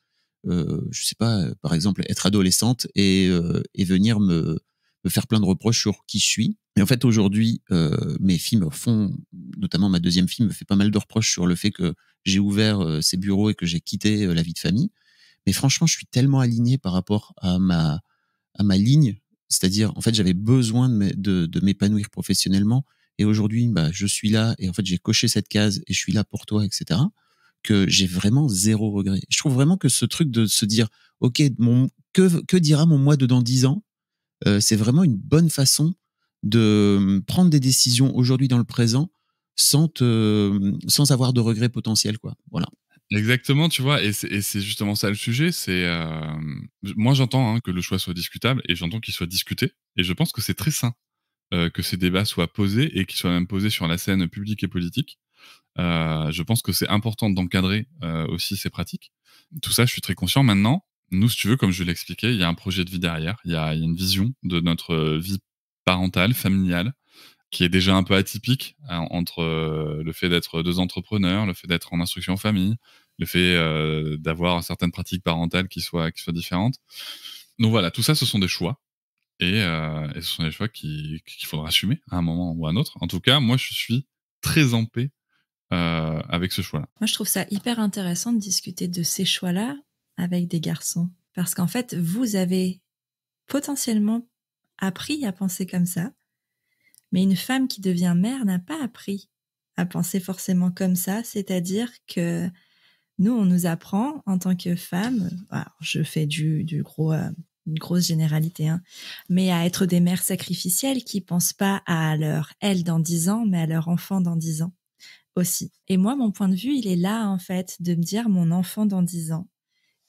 euh, je sais pas, euh, par exemple, être adolescente et, euh, venir me, faire plein de reproches sur qui je suis. Mais en fait, aujourd'hui, euh, mes films font, notamment ma deuxième fille me fait pas mal de reproches sur le fait que j'ai ouvert euh, ces bureaux et que j'ai quitté la vie de famille. Mais franchement, je suis tellement aligné par rapport à ma, à ma ligne. C'est-à-dire, en fait, j'avais besoin de m'épanouir professionnellement. Et aujourd'hui, bah, je suis là et en fait, j'ai coché cette case et je suis là pour toi, etc que j'ai vraiment zéro regret. Je trouve vraiment que ce truc de se dire, OK, mon, que, que dira mon moi de dans 10 ans euh, C'est vraiment une bonne façon de euh, prendre des décisions aujourd'hui dans le présent sans, euh, sans avoir de regrets potentiels. Quoi. Voilà. Exactement, tu vois, et c'est justement ça le sujet. C'est moi j'entends hein, que le choix soit discutable et j'entends qu'il soit discuté et je pense que c'est très sain que ces débats soient posés et qu'ils soient même posés sur la scène publique et politique euh, je pense que c'est important d'encadrer euh, aussi ces pratiques. Tout ça, je suis très conscient maintenant. Nous, si tu veux, comme je l'expliquais, il y a un projet de vie derrière, il y a, une vision de notre euh, vie parentale, familiale, qui est déjà un peu atypique hein, entre le fait d'être deux entrepreneurs, le fait d'être en instruction en famille, le fait d'avoir certaines pratiques parentales qui soient, qui soient différentes. Donc voilà, tout ça, ce sont des choix. Et, ce sont des choix qu'il faudra assumer à un moment ou à un autre. En tout cas, moi, je suis très en paix euh, avec ce choix-là. Moi, je trouve ça hyper intéressant de discuter de ces choix-là avec des garçons. Parce qu'en fait, vous avez potentiellement appris à penser comme ça, mais une femme qui devient mère n'a pas appris à penser forcément comme ça, c'est-à-dire que nous, on nous apprend en tant que femme, je fais du, gros, euh, une grosse généralité, hein, mais à être des mères sacrificielles qui pensent pas à leur elle dans dix ans, mais à leur enfant dans dix ans aussi. Et moi, mon point de vue, il est là, en fait, de me dire mon enfant dans 10 ans.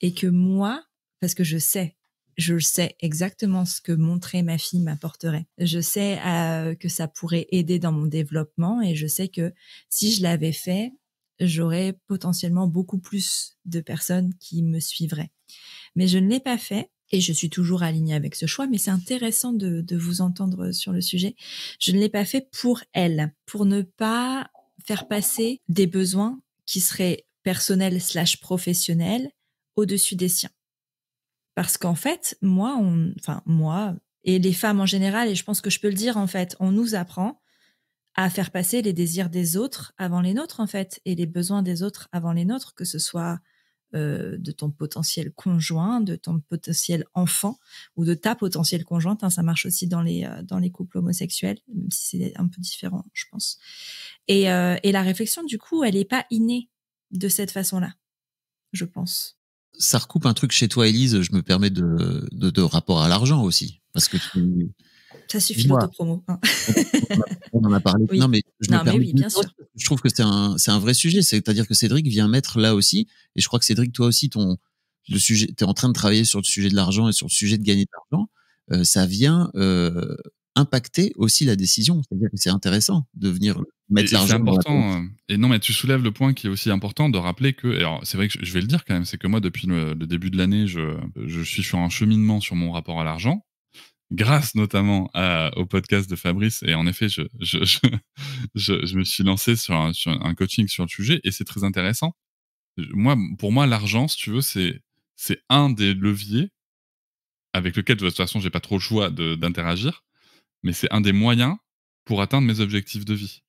Et que moi, parce que je sais, je sais exactement ce que montrer ma fille m'apporterait. Je sais euh, que ça pourrait aider dans mon développement et je sais que si je l'avais fait, j'aurais potentiellement beaucoup plus de personnes qui me suivraient. Mais je ne l'ai pas fait et je suis toujours alignée avec ce choix, mais c'est intéressant de, de, vous entendre sur le sujet. Je ne l'ai pas fait pour elle, pour ne pas faire passer des besoins qui seraient personnels slash professionnels au-dessus des siens. Parce qu'en fait, moi, enfin moi et les femmes en général, et je pense que je peux le dire en fait, on nous apprend à faire passer les désirs des autres avant les nôtres en fait, et les besoins des autres avant les nôtres, que ce soit euh, de ton potentiel conjoint, de ton potentiel enfant ou de ta potentielle conjointe. Hein, ça marche aussi dans les euh, dans les couples homosexuels, même si c'est un peu différent, je pense. Et, euh, la réflexion, du coup, elle n'est pas innée de cette façon-là, je pense. Ça recoupe un truc chez toi, Élise. Je me permets de de, de rapport à l'argent aussi, parce que tu... Ça suffit l'autopromo. Hein. on en a parlé. Non, mais je non, me mais oui, bien sûr. Je trouve que c'est un, un, vrai sujet. C'est-à-dire que Cédric vient mettre là aussi, et je crois que Cédric, toi aussi, ton, le sujet, tu es en train de travailler sur le sujet de l'argent et sur le sujet de gagner de l'argent. Euh, ça vient euh, impacter aussi la décision. C'est-à-dire que c'est intéressant de venir mettre l'argent. C'est important. Euh, et non, mais tu soulèves le point qui est aussi important de rappeler que. Alors, c'est vrai que je vais le dire quand même, c'est que moi, depuis le, le début de l'année, je, je suis sur un cheminement sur mon rapport à l'argent grâce notamment au podcast de Fabrice. Et en effet, je, je, je, je me suis lancé sur un, sur un, coaching sur le sujet et c'est très intéressant. Moi, pour moi, l'argent, si tu veux, c'est, c'est un des leviers avec lequel, de toute façon, j'ai pas trop le choix d'interagir, mais c'est un des moyens pour atteindre mes objectifs de vie.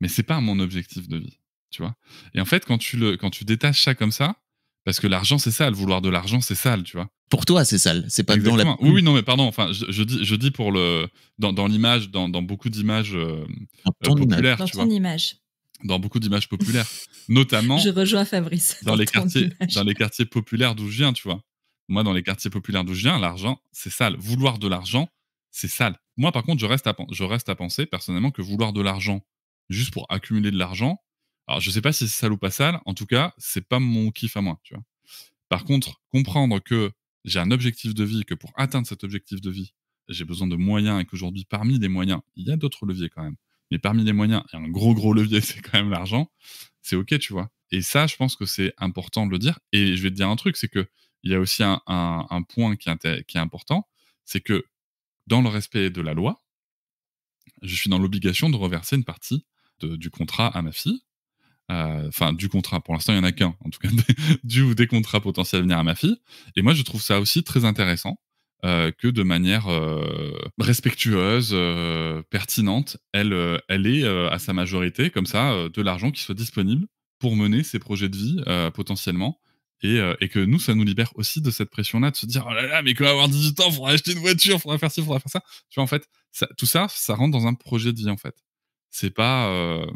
Mais c'est pas mon objectif de vie, tu vois. Et en fait, quand tu, le, quand tu détaches ça comme ça, parce que l'argent, c'est sale. Vouloir de l'argent, c'est sale, tu vois. Pour toi, c'est sale. C'est pas la. Oui, non, mais pardon. Enfin, je, dis, je dis pour le dans, dans l'image, dans, dans, beaucoup d'images euh, euh, populaires, dans ton image. Dans beaucoup d'images populaires, notamment. Je rejoins Fabrice. Dans, les quartiers, dans les quartiers populaires d'où je viens, tu vois. Moi, dans les quartiers populaires d'où je viens, l'argent, c'est sale. Vouloir de l'argent, c'est sale. Moi, par contre, je reste je reste à penser personnellement que vouloir de l'argent juste pour accumuler de l'argent, alors, je sais pas si c'est sale ou pas sale. En tout cas, c'est pas mon kiff à moi, tu vois. Par contre, comprendre que j'ai un objectif de vie, que pour atteindre cet objectif de vie, j'ai besoin de moyens et qu'aujourd'hui, parmi les moyens, il y a d'autres leviers quand même. Mais parmi les moyens, il y a un gros, gros levier, c'est quand même l'argent. C'est OK, tu vois. Et ça, je pense que c'est important de le dire. Et je vais te dire un truc, c'est que il y a aussi un, point qui est, qui est important, c'est que dans le respect de la loi, je suis dans l'obligation de reverser une partie du contrat à ma fille euh, enfin du contrat. Pour l'instant, il y en a qu'un, en tout cas du ou des contrats potentiels à venir à ma fille. Et moi, je trouve ça aussi très intéressant euh, que de manière euh, respectueuse, pertinente, elle, elle est à sa majorité comme ça de l'argent qui soit disponible pour mener ses projets de vie potentiellement. Et, que nous, ça nous libère aussi de cette pression-là, de se dire, oh là là, mais que avoir 18 ans, il faudra acheter une voiture, il faudra faire ci, il faudra faire ça. Tu vois, en fait, tout ça, ça rentre dans un projet de vie, en fait c'est pas euh,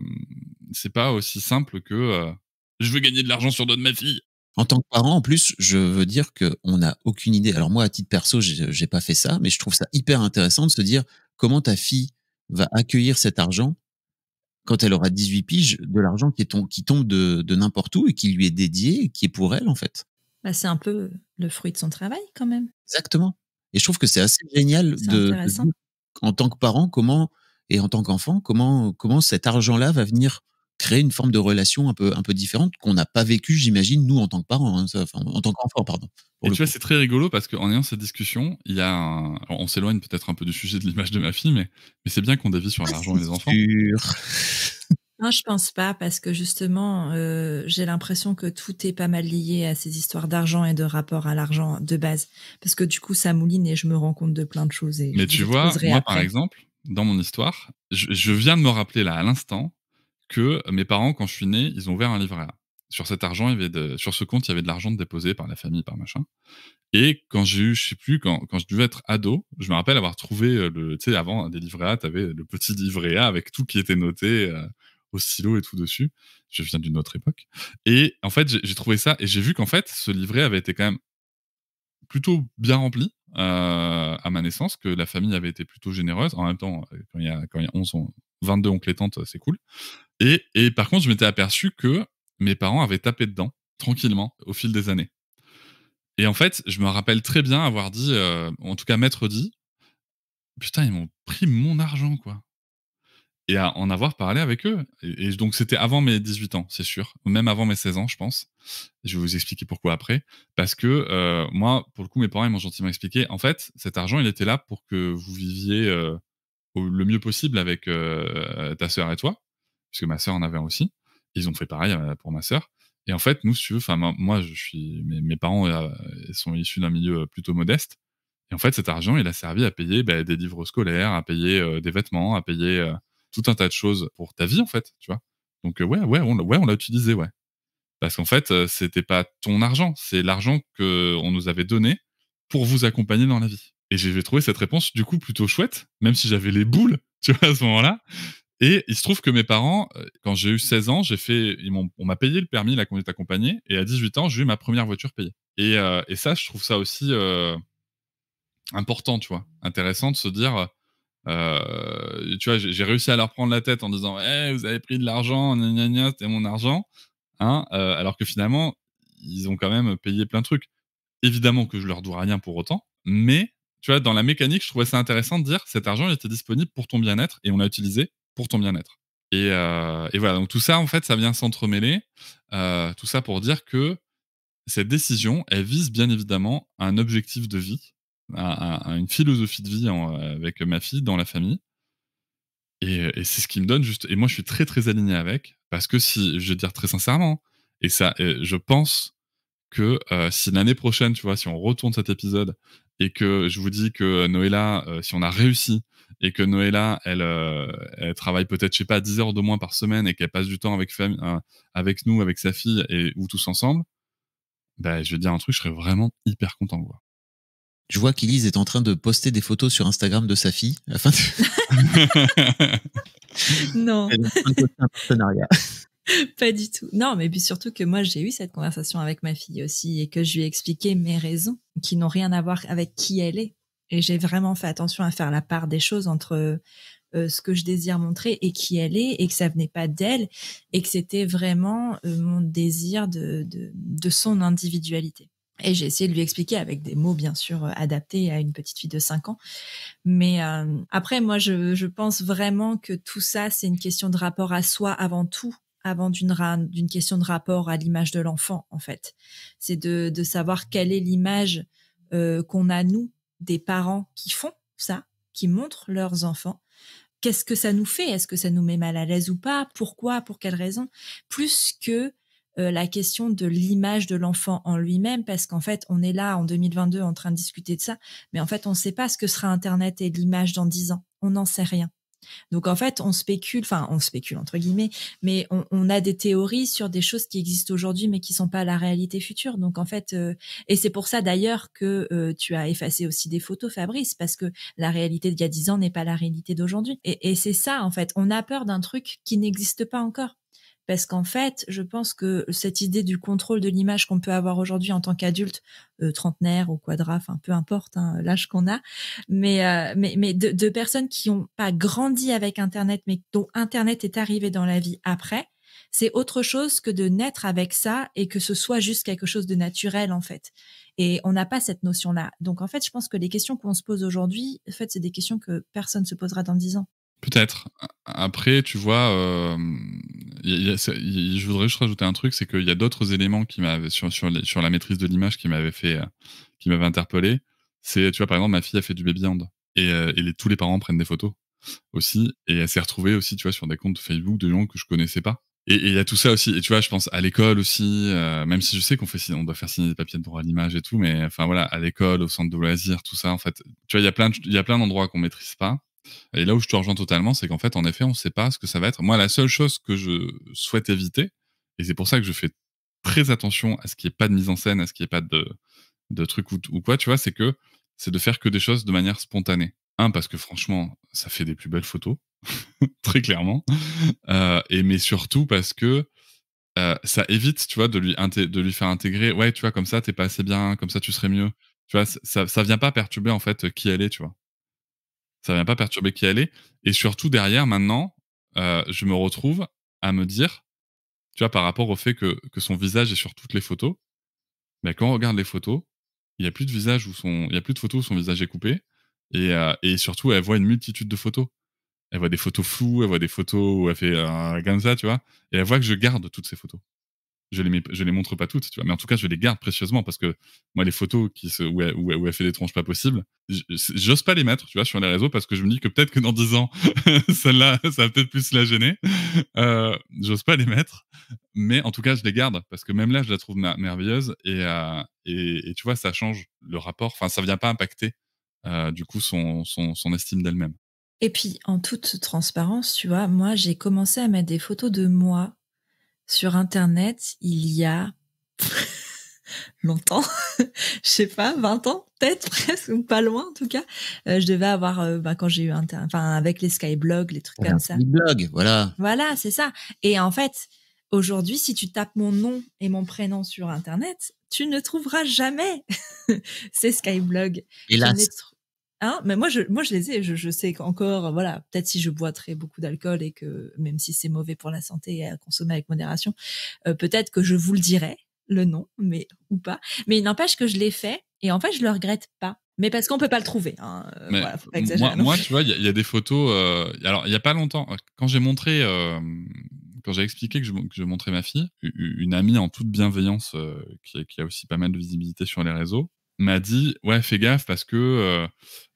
c'est pas aussi simple que euh, je veux gagner de l'argent sur dos de ma fille. En tant que parent, en plus, je veux dire que on n'a aucune idée. Alors moi, à titre perso, j'ai pas fait ça, mais je trouve ça hyper intéressant de se dire comment ta fille va accueillir cet argent quand elle aura 18 piges, de l'argent qui, tombe, qui tombe de, de n'importe où et qui lui est dédié, et qui est pour elle en fait. Bah, c'est un peu le fruit de son travail quand même. Exactement. Et je trouve que c'est assez génial de, de, en tant que parent comment et en tant qu'enfant, comment, comment cet argent-là va venir créer une forme de relation un peu, un peu différente qu'on n'a pas vécue, j'imagine, nous, en tant que parents, hein, en tant qu'enfant, pardon. Et tu vois, c'est très rigolo parce qu'en ayant cette discussion, il y a on s'éloigne peut-être un peu du sujet de l'image de ma fille, mais, mais c'est bien qu'on dévie sur ah, l'argent et les enfants. Non, je pense pas parce que justement, euh, j'ai l'impression que tout est pas mal lié à ces histoires d'argent et de rapport à l'argent de base. Parce que du coup, ça mouline et je me rends compte de plein de choses. Et mais tu vois, moi par exemple, dans mon histoire. Je, viens de me rappeler là à l'instant que mes parents, quand je suis né, ils ont ouvert un livret A. Sur cet argent, il avait de, sur ce compte, il y avait de l'argent déposé par la famille, par machin. Et quand j'ai eu, je sais plus, quand, je devais être ado, je me rappelle avoir trouvé euh, le, tu sais, avant des livrets A, avais le petit livret A avec tout qui était noté euh, au stylo et tout dessus. Je viens d'une autre époque. Et en fait, j'ai trouvé ça et j'ai vu qu'en fait, ce livret avait été quand même plutôt bien rempli euh, à ma naissance que la famille avait été plutôt généreuse. En même temps, euh, quand il y a, 22 oncles et tantes, euh, c'est cool. Et, par contre, je m'étais aperçu que mes parents avaient tapé dedans tranquillement au fil des années. Et en fait, je me rappelle très bien avoir dit, en tout cas, maître dit, putain, ils m'ont pris mon argent, quoi et à en avoir parlé avec eux. Et, donc, c'était avant mes 18 ans, c'est sûr, même avant mes 16 ans, je pense. Je vais vous expliquer pourquoi après. Parce que euh, moi, pour le coup, mes parents, ils m'ont gentiment expliqué, en fait, cet argent, il était là pour que vous viviez euh, le mieux possible avec euh, ta sœur et toi, puisque ma sœur en avait un aussi. Ils ont fait pareil pour ma sœur. Et en fait, nous, si tu veux, enfin, moi, je suis, mes, parents sont issus d'un milieu plutôt modeste. Et en fait, cet argent, il a servi à payer bah, des livres scolaires, à payer des vêtements, à payer tout un tas de choses pour ta vie en fait, tu vois. Donc ouais, ouais, on, ouais, on l'a utilisé, ouais. Parce qu'en fait, euh, c'était pas ton argent, c'est l'argent que on nous avait donné pour vous accompagner dans la vie. Et j'ai trouvé cette réponse du coup plutôt chouette, même si j'avais les boules, tu vois, à ce moment-là. Et il se trouve que mes parents, euh, quand j'ai eu 16 ans, j'ai fait, ils m'ont, on m'a payé le permis, la conduite accompagnée, et à 18 ans, j'ai eu ma première voiture payée. Et, euh, et ça, je trouve ça aussi important, tu vois, intéressant de se dire, euh, tu vois, j'ai réussi à leur prendre la tête en disant eh, vous avez pris de l'argent, c'était mon argent. Hein euh, alors que finalement, ils ont quand même payé plein de trucs. Évidemment que je leur dois rien pour autant, mais tu vois, dans la mécanique, je trouvais ça intéressant de dire cet argent était disponible pour ton bien-être et on l'a utilisé pour ton bien-être. et, euh, voilà, donc tout ça, en fait, ça vient s'entremêler. tout ça pour dire que cette décision, elle vise bien évidemment un objectif de vie une philosophie de vie avec ma fille dans la famille. Et, c'est ce qui me donne juste. Et moi, je suis très très aligné avec parce que si, je veux dire très sincèrement, et ça, je pense que euh, si l'année prochaine, tu vois, si on retourne cet épisode et que je vous dis que Noëlla, euh, si on a réussi et que Noëlla, elle, euh, elle travaille peut-être, je sais pas, 10 heures de moins par semaine et qu'elle passe du temps avec, avec nous, avec sa fille et, ou tous ensemble, ben je vais dire un truc, je serais vraiment hyper content. voir je vois qu'Elise est en train de poster des photos sur Instagram de sa fille non. Pas du tout. Non, mais puis surtout que moi, j'ai eu cette conversation avec ma fille aussi et que je lui ai expliqué mes raisons qui n'ont rien à voir avec qui elle est. Et j'ai vraiment fait attention à faire la part des choses entre euh, ce que je désire montrer et qui elle est et que ça venait pas d'elle et que c'était vraiment euh, mon désir de, de son individualité. Et j'ai essayé de lui expliquer avec des mots, bien sûr, euh, adaptés à une petite fille de 5 ans. Mais euh, après, moi, je, pense vraiment que tout ça, c'est une question de rapport à soi avant tout, avant d'une, d'une question de rapport à l'image de l'enfant, en fait. C'est de, savoir quelle est l'image euh, qu'on a, nous, des parents qui font ça, qui montrent leurs enfants. Qu'est-ce que ça nous fait Est-ce que ça nous met mal à l'aise ou pas Pourquoi Pour quelles raisons Plus que euh, la question de l'image de l'enfant en lui-même, parce qu'en fait, on est là en 2022 en train de discuter de ça, mais en fait, on ne sait pas ce que sera Internet et l'image dans dix ans. On n'en sait rien. Donc en fait, on spécule, enfin on spécule entre guillemets, mais on, a des théories sur des choses qui existent aujourd'hui mais qui sont pas la réalité future. Donc en fait, euh, et c'est pour ça d'ailleurs que euh, tu as effacé aussi des photos, Fabrice, parce que la réalité d'il y a dix ans n'est pas la réalité d'aujourd'hui. et c'est ça en fait, on a peur d'un truc qui n'existe pas encore parce qu'en fait, je pense que cette idée du contrôle de l'image qu'on peut avoir aujourd'hui en tant qu'adulte, euh, trentenaire ou quadra, enfin peu importe hein, l'âge qu'on a, euh, mais mais, de, de, personnes qui n'ont pas grandi avec Internet, mais dont Internet est arrivé dans la vie après, c'est autre chose que de naître avec ça et que ce soit juste quelque chose de naturel en fait. Et on n'a pas cette notion-là. Donc en fait, je pense que les questions qu'on se pose aujourd'hui, en fait, c'est des questions que personne ne se posera dans dix ans. Peut-être. Après, tu vois, euh, je voudrais juste rajouter un truc, c'est qu'il y a d'autres éléments qui m'avaient sur, la maîtrise de l'image qui m'avaient fait, euh, qui m'avaient interpellé. C'est, tu vois, par exemple, ma fille a fait du baby hand et, euh, tous les parents prennent des photos aussi et elle s'est retrouvée aussi, tu vois, sur des comptes Facebook de gens que je connaissais pas. Et il y a tout ça aussi. Et tu vois, je pense à l'école aussi, même si je sais qu'on fait, on doit faire signer des papiers de droit à l'image et tout, mais enfin voilà, à l'école, au centre de loisirs, tout ça, en fait. Tu vois, il y a plein, il y a plein d'endroits qu'on maîtrise pas. Et là où je te rejoins totalement, c'est qu'en fait, en effet, on ne sait pas ce que ça va être. Moi, la seule chose que je souhaite éviter, et c'est pour ça que je fais très attention à ce qu'il n'y ait pas de mise en scène, à ce qu'il n'y ait pas de, de ou, quoi, tu vois, c'est que c'est de faire que des choses de manière spontanée. Un, parce que franchement, ça fait des plus belles photos, très clairement. Euh, et mais surtout parce que euh, ça évite, tu vois, de lui, faire intégrer, ouais, tu vois, comme ça, t'es pas assez bien, comme ça, tu serais mieux. Tu vois, ça, ça vient pas perturber en fait qui elle est, tu vois ça vient pas perturber qui elle est. Et surtout derrière, maintenant, euh, je me retrouve à me dire, tu vois, par rapport au fait que, son visage est sur toutes les photos, Mais ben, quand on regarde les photos, il n'y a plus de visage où il y a plus de photos où son visage est coupé. Euh, et, surtout, elle voit une multitude de photos. Elle voit des photos floues, elle voit des photos où elle fait un comme tu vois. Et elle voit que je garde toutes ces photos je les, les montre pas toutes, tu vois. Mais en tout cas, je les garde précieusement parce que moi, les photos qui se, où, elle, fait des tronches pas possibles, j'ose pas les mettre, tu vois, sur les réseaux parce que je me dis que peut-être que dans 10 ans, celle-là, ça va peut-être plus la gêner. Euh, j'ose pas les mettre. Mais en tout cas, je les garde parce que même là, je la trouve merveilleuse euh, et, et, tu vois, ça change le rapport. Enfin, ça vient pas impacter, euh, du coup, son, son, son estime d'elle-même. Et puis, en toute transparence, tu vois, moi, j'ai commencé à mettre des photos de moi sur Internet il y a longtemps, je sais pas, 20 ans peut-être presque, ou pas loin en tout cas. Euh, je devais avoir, euh, bah, quand j'ai eu Internet, enfin avec les skyblogs, les trucs comme ça. Skyblog, voilà. Voilà, c'est ça. Et en fait, aujourd'hui, si tu tapes mon nom et mon prénom sur Internet, tu ne trouveras jamais ces skyblogs. Hélas. Hein mais moi je, moi je les ai, je, je sais qu'encore, voilà, peut-être si je bois très beaucoup d'alcool et que même si c'est mauvais pour la santé et à consommer avec modération, euh, peut-être que je vous le dirai, le nom, mais ou pas. Mais il n'empêche que je l'ai fait et en fait je le regrette pas. Mais parce qu'on peut pas le trouver. Hein, euh, voilà, pas exagérer, moi, tu vois, il y, a des photos. Euh, alors, il y a pas longtemps, quand j'ai montré, quand j'ai expliqué que je, montrais ma fille, une, amie en toute bienveillance qui, qui, a aussi pas mal de visibilité sur les réseaux, m'a dit ouais fais gaffe parce que euh,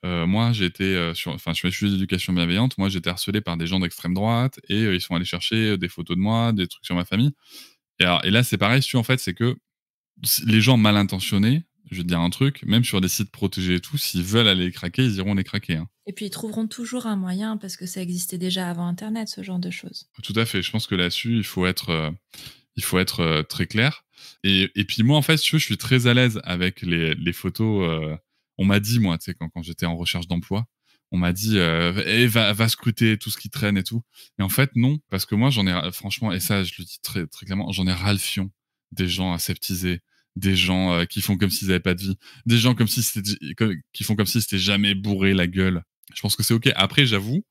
euh, moi j'étais euh, sur enfin je suis d'éducation bienveillante moi j'étais harcelé par des gens d'extrême droite et ils sont allés chercher des photos de moi des trucs sur ma famille et, là c'est pareil tu en fait c'est que les gens mal intentionnés je vais te dire un truc même sur des sites protégés et tout s'ils veulent aller les craquer ils iront les craquer hein. et puis ils trouveront toujours un moyen parce que ça existait déjà avant internet ce genre de choses tout à fait je pense que là-dessus il faut être il faut être euh, très clair. Et, puis moi, en fait, je, je suis très à l'aise avec les, photos. Euh, on m'a dit, moi, tu sais, quand, quand j'étais en recherche d'emploi, on m'a dit euh, eh, va, va scruter tout ce qui traîne et tout. Et en fait, non, parce que moi, j'en ai franchement, et ça, je le dis très, très clairement, j'en ai ralfion des gens aseptisés, des gens qui font comme s'ils n'avaient pas de vie, des gens comme si c'était, qui font comme si c'était jamais bourré la gueule. Je pense que c'est ok. Après, j'avoue,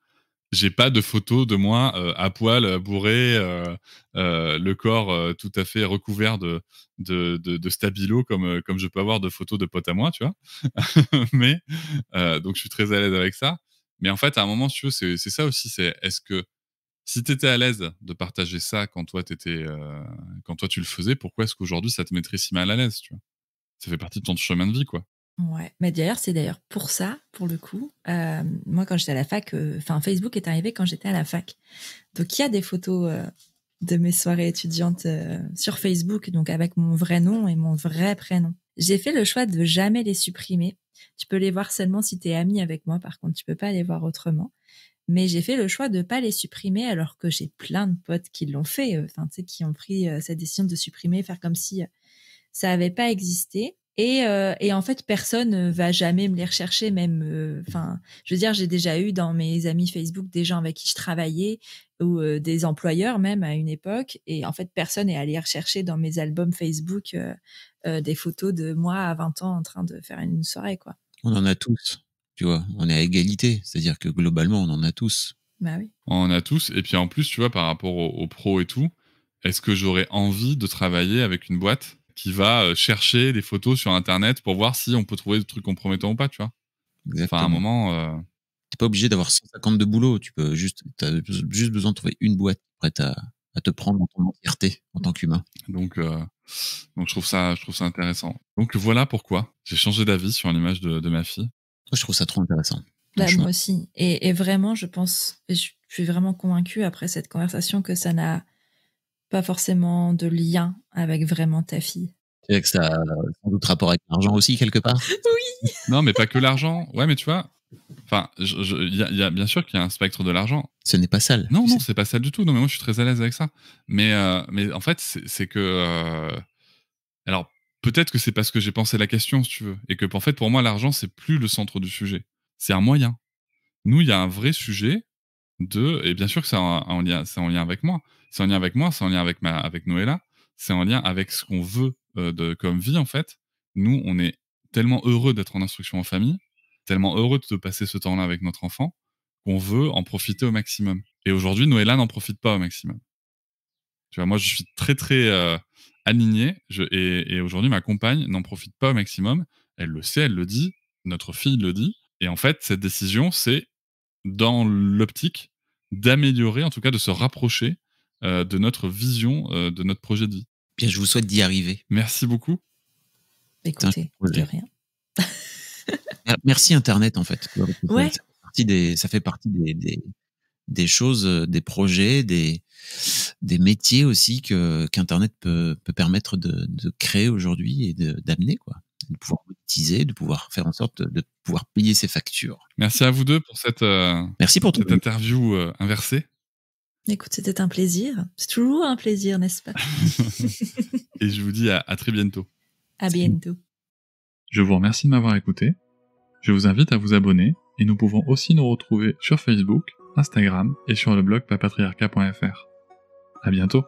j'ai pas de photos de moi euh, à poil, euh, bourré, euh, euh, le corps tout à fait recouvert de, de, de, de, stabilo comme, comme je peux avoir de photos de potes à moi, tu vois. Mais donc je suis très à l'aise avec ça. Mais en fait, à un moment, tu vois, c'est ça aussi. C'est est-ce que si tu étais à l'aise de partager ça quand toi, étais, quand toi tu le faisais, pourquoi est-ce qu'aujourd'hui ça te mettrait si mal à l'aise, tu vois Ça fait partie de ton chemin de vie, quoi. Ouais, mais d'ailleurs, c'est d'ailleurs pour ça, pour le coup. Euh, moi, quand j'étais à la fac, euh, enfin, Facebook est arrivé quand j'étais à la fac. Donc, il y a des photos euh, de mes soirées étudiantes sur Facebook, donc avec mon vrai nom et mon vrai prénom. J'ai fait le choix de jamais les supprimer. Tu peux les voir seulement si tu es ami avec moi, par contre, tu peux pas les voir autrement. Mais j'ai fait le choix de pas les supprimer alors que j'ai plein de potes qui l'ont fait, enfin, qui ont pris cette décision de supprimer, faire comme si ça n'avait pas existé. Euh, et, en fait, personne ne euh, va jamais me les rechercher, même. Euh, enfin, je veux dire, j'ai déjà eu dans mes amis Facebook des gens avec qui je travaillais ou des employeurs même à une époque, et en fait, personne n'est allé rechercher dans mes albums Facebook des photos de moi à 20 ans en train de faire une soirée, quoi. On en a tous, tu vois. On est à égalité, c'est-à-dire que globalement, on en a tous. Bah oui. On en a tous, et puis en plus, tu vois, par rapport aux pros et tout, est-ce que j'aurais envie de travailler avec une boîte qui va euh, chercher des photos sur Internet pour voir si on peut trouver des trucs compromettants ou pas, tu vois. Exactement. Enfin, à un moment. Euh, T'es pas obligé d'avoir 150 de boulot. Tu peux juste, t'as juste besoin de trouver une boîte prête à, te prendre en ton en tant qu'humain. Donc, euh, donc je trouve ça, je trouve ça intéressant. Donc voilà pourquoi j'ai changé d'avis sur l'image de, de, ma fille. Je trouve ça trop intéressant. Bah, moi aussi. Et, et, vraiment, je pense, je suis vraiment convaincue après cette conversation que ça n'a pas forcément de lien avec vraiment ta fille. C'est que ça a sans doute rapport avec l'argent aussi, quelque part. Oui. non, mais pas que l'argent. Ouais, mais tu vois, Enfin, il y a, bien sûr qu'il y a un spectre de l'argent. Ce n'est pas sale. Non, non, c'est pas sale du tout. Non, mais moi, je suis très à l'aise avec ça. Mais, euh, mais en fait, c'est que. Euh, alors, peut-être que c'est parce que j'ai pensé la question, si tu veux. Et que, en fait, pour moi, l'argent, c'est plus le centre du sujet. C'est un moyen. Nous, il y a un vrai sujet de, et bien sûr que c'est en, lien, c'est en lien avec moi, c'est en lien avec moi, c'est en lien avec, ma, avec Noëlla, c'est en lien avec ce qu'on veut euh, de, comme vie en fait. Nous, on est tellement heureux d'être en instruction en famille, tellement heureux de passer ce temps-là avec notre enfant, qu'on veut en profiter au maximum. Et aujourd'hui, Noëlla n'en profite pas au maximum. Tu vois, moi, je suis très, très euh, aligné. Je, et aujourd'hui, ma compagne n'en profite pas au maximum. Elle le sait, elle le dit. Notre fille le dit. Et en fait, cette décision, c'est dans l'optique d'améliorer, en tout cas de se rapprocher euh, de notre vision euh, de notre projet de vie. Bien, je vous souhaite d'y arriver. Merci beaucoup. Écoutez, rien. Ah, merci Internet, en fait. Ça fait partie des, choses, euh, des projets, des, métiers aussi que qu'Internet peut, permettre de, de créer aujourd'hui et d'amener, quoi de pouvoir monétiser, de pouvoir faire en sorte de, pouvoir payer ses factures. Merci à vous deux pour cette, euh, Merci pour cette interview euh, inversée. Écoute, c'était un plaisir. C'est toujours un plaisir, n'est-ce pas Et je vous dis à, très bientôt. À bientôt. Je vous remercie de m'avoir écouté. Je vous invite à vous abonner et nous pouvons aussi nous retrouver sur Facebook, Instagram et sur le blog papatriarca.fr. À bientôt.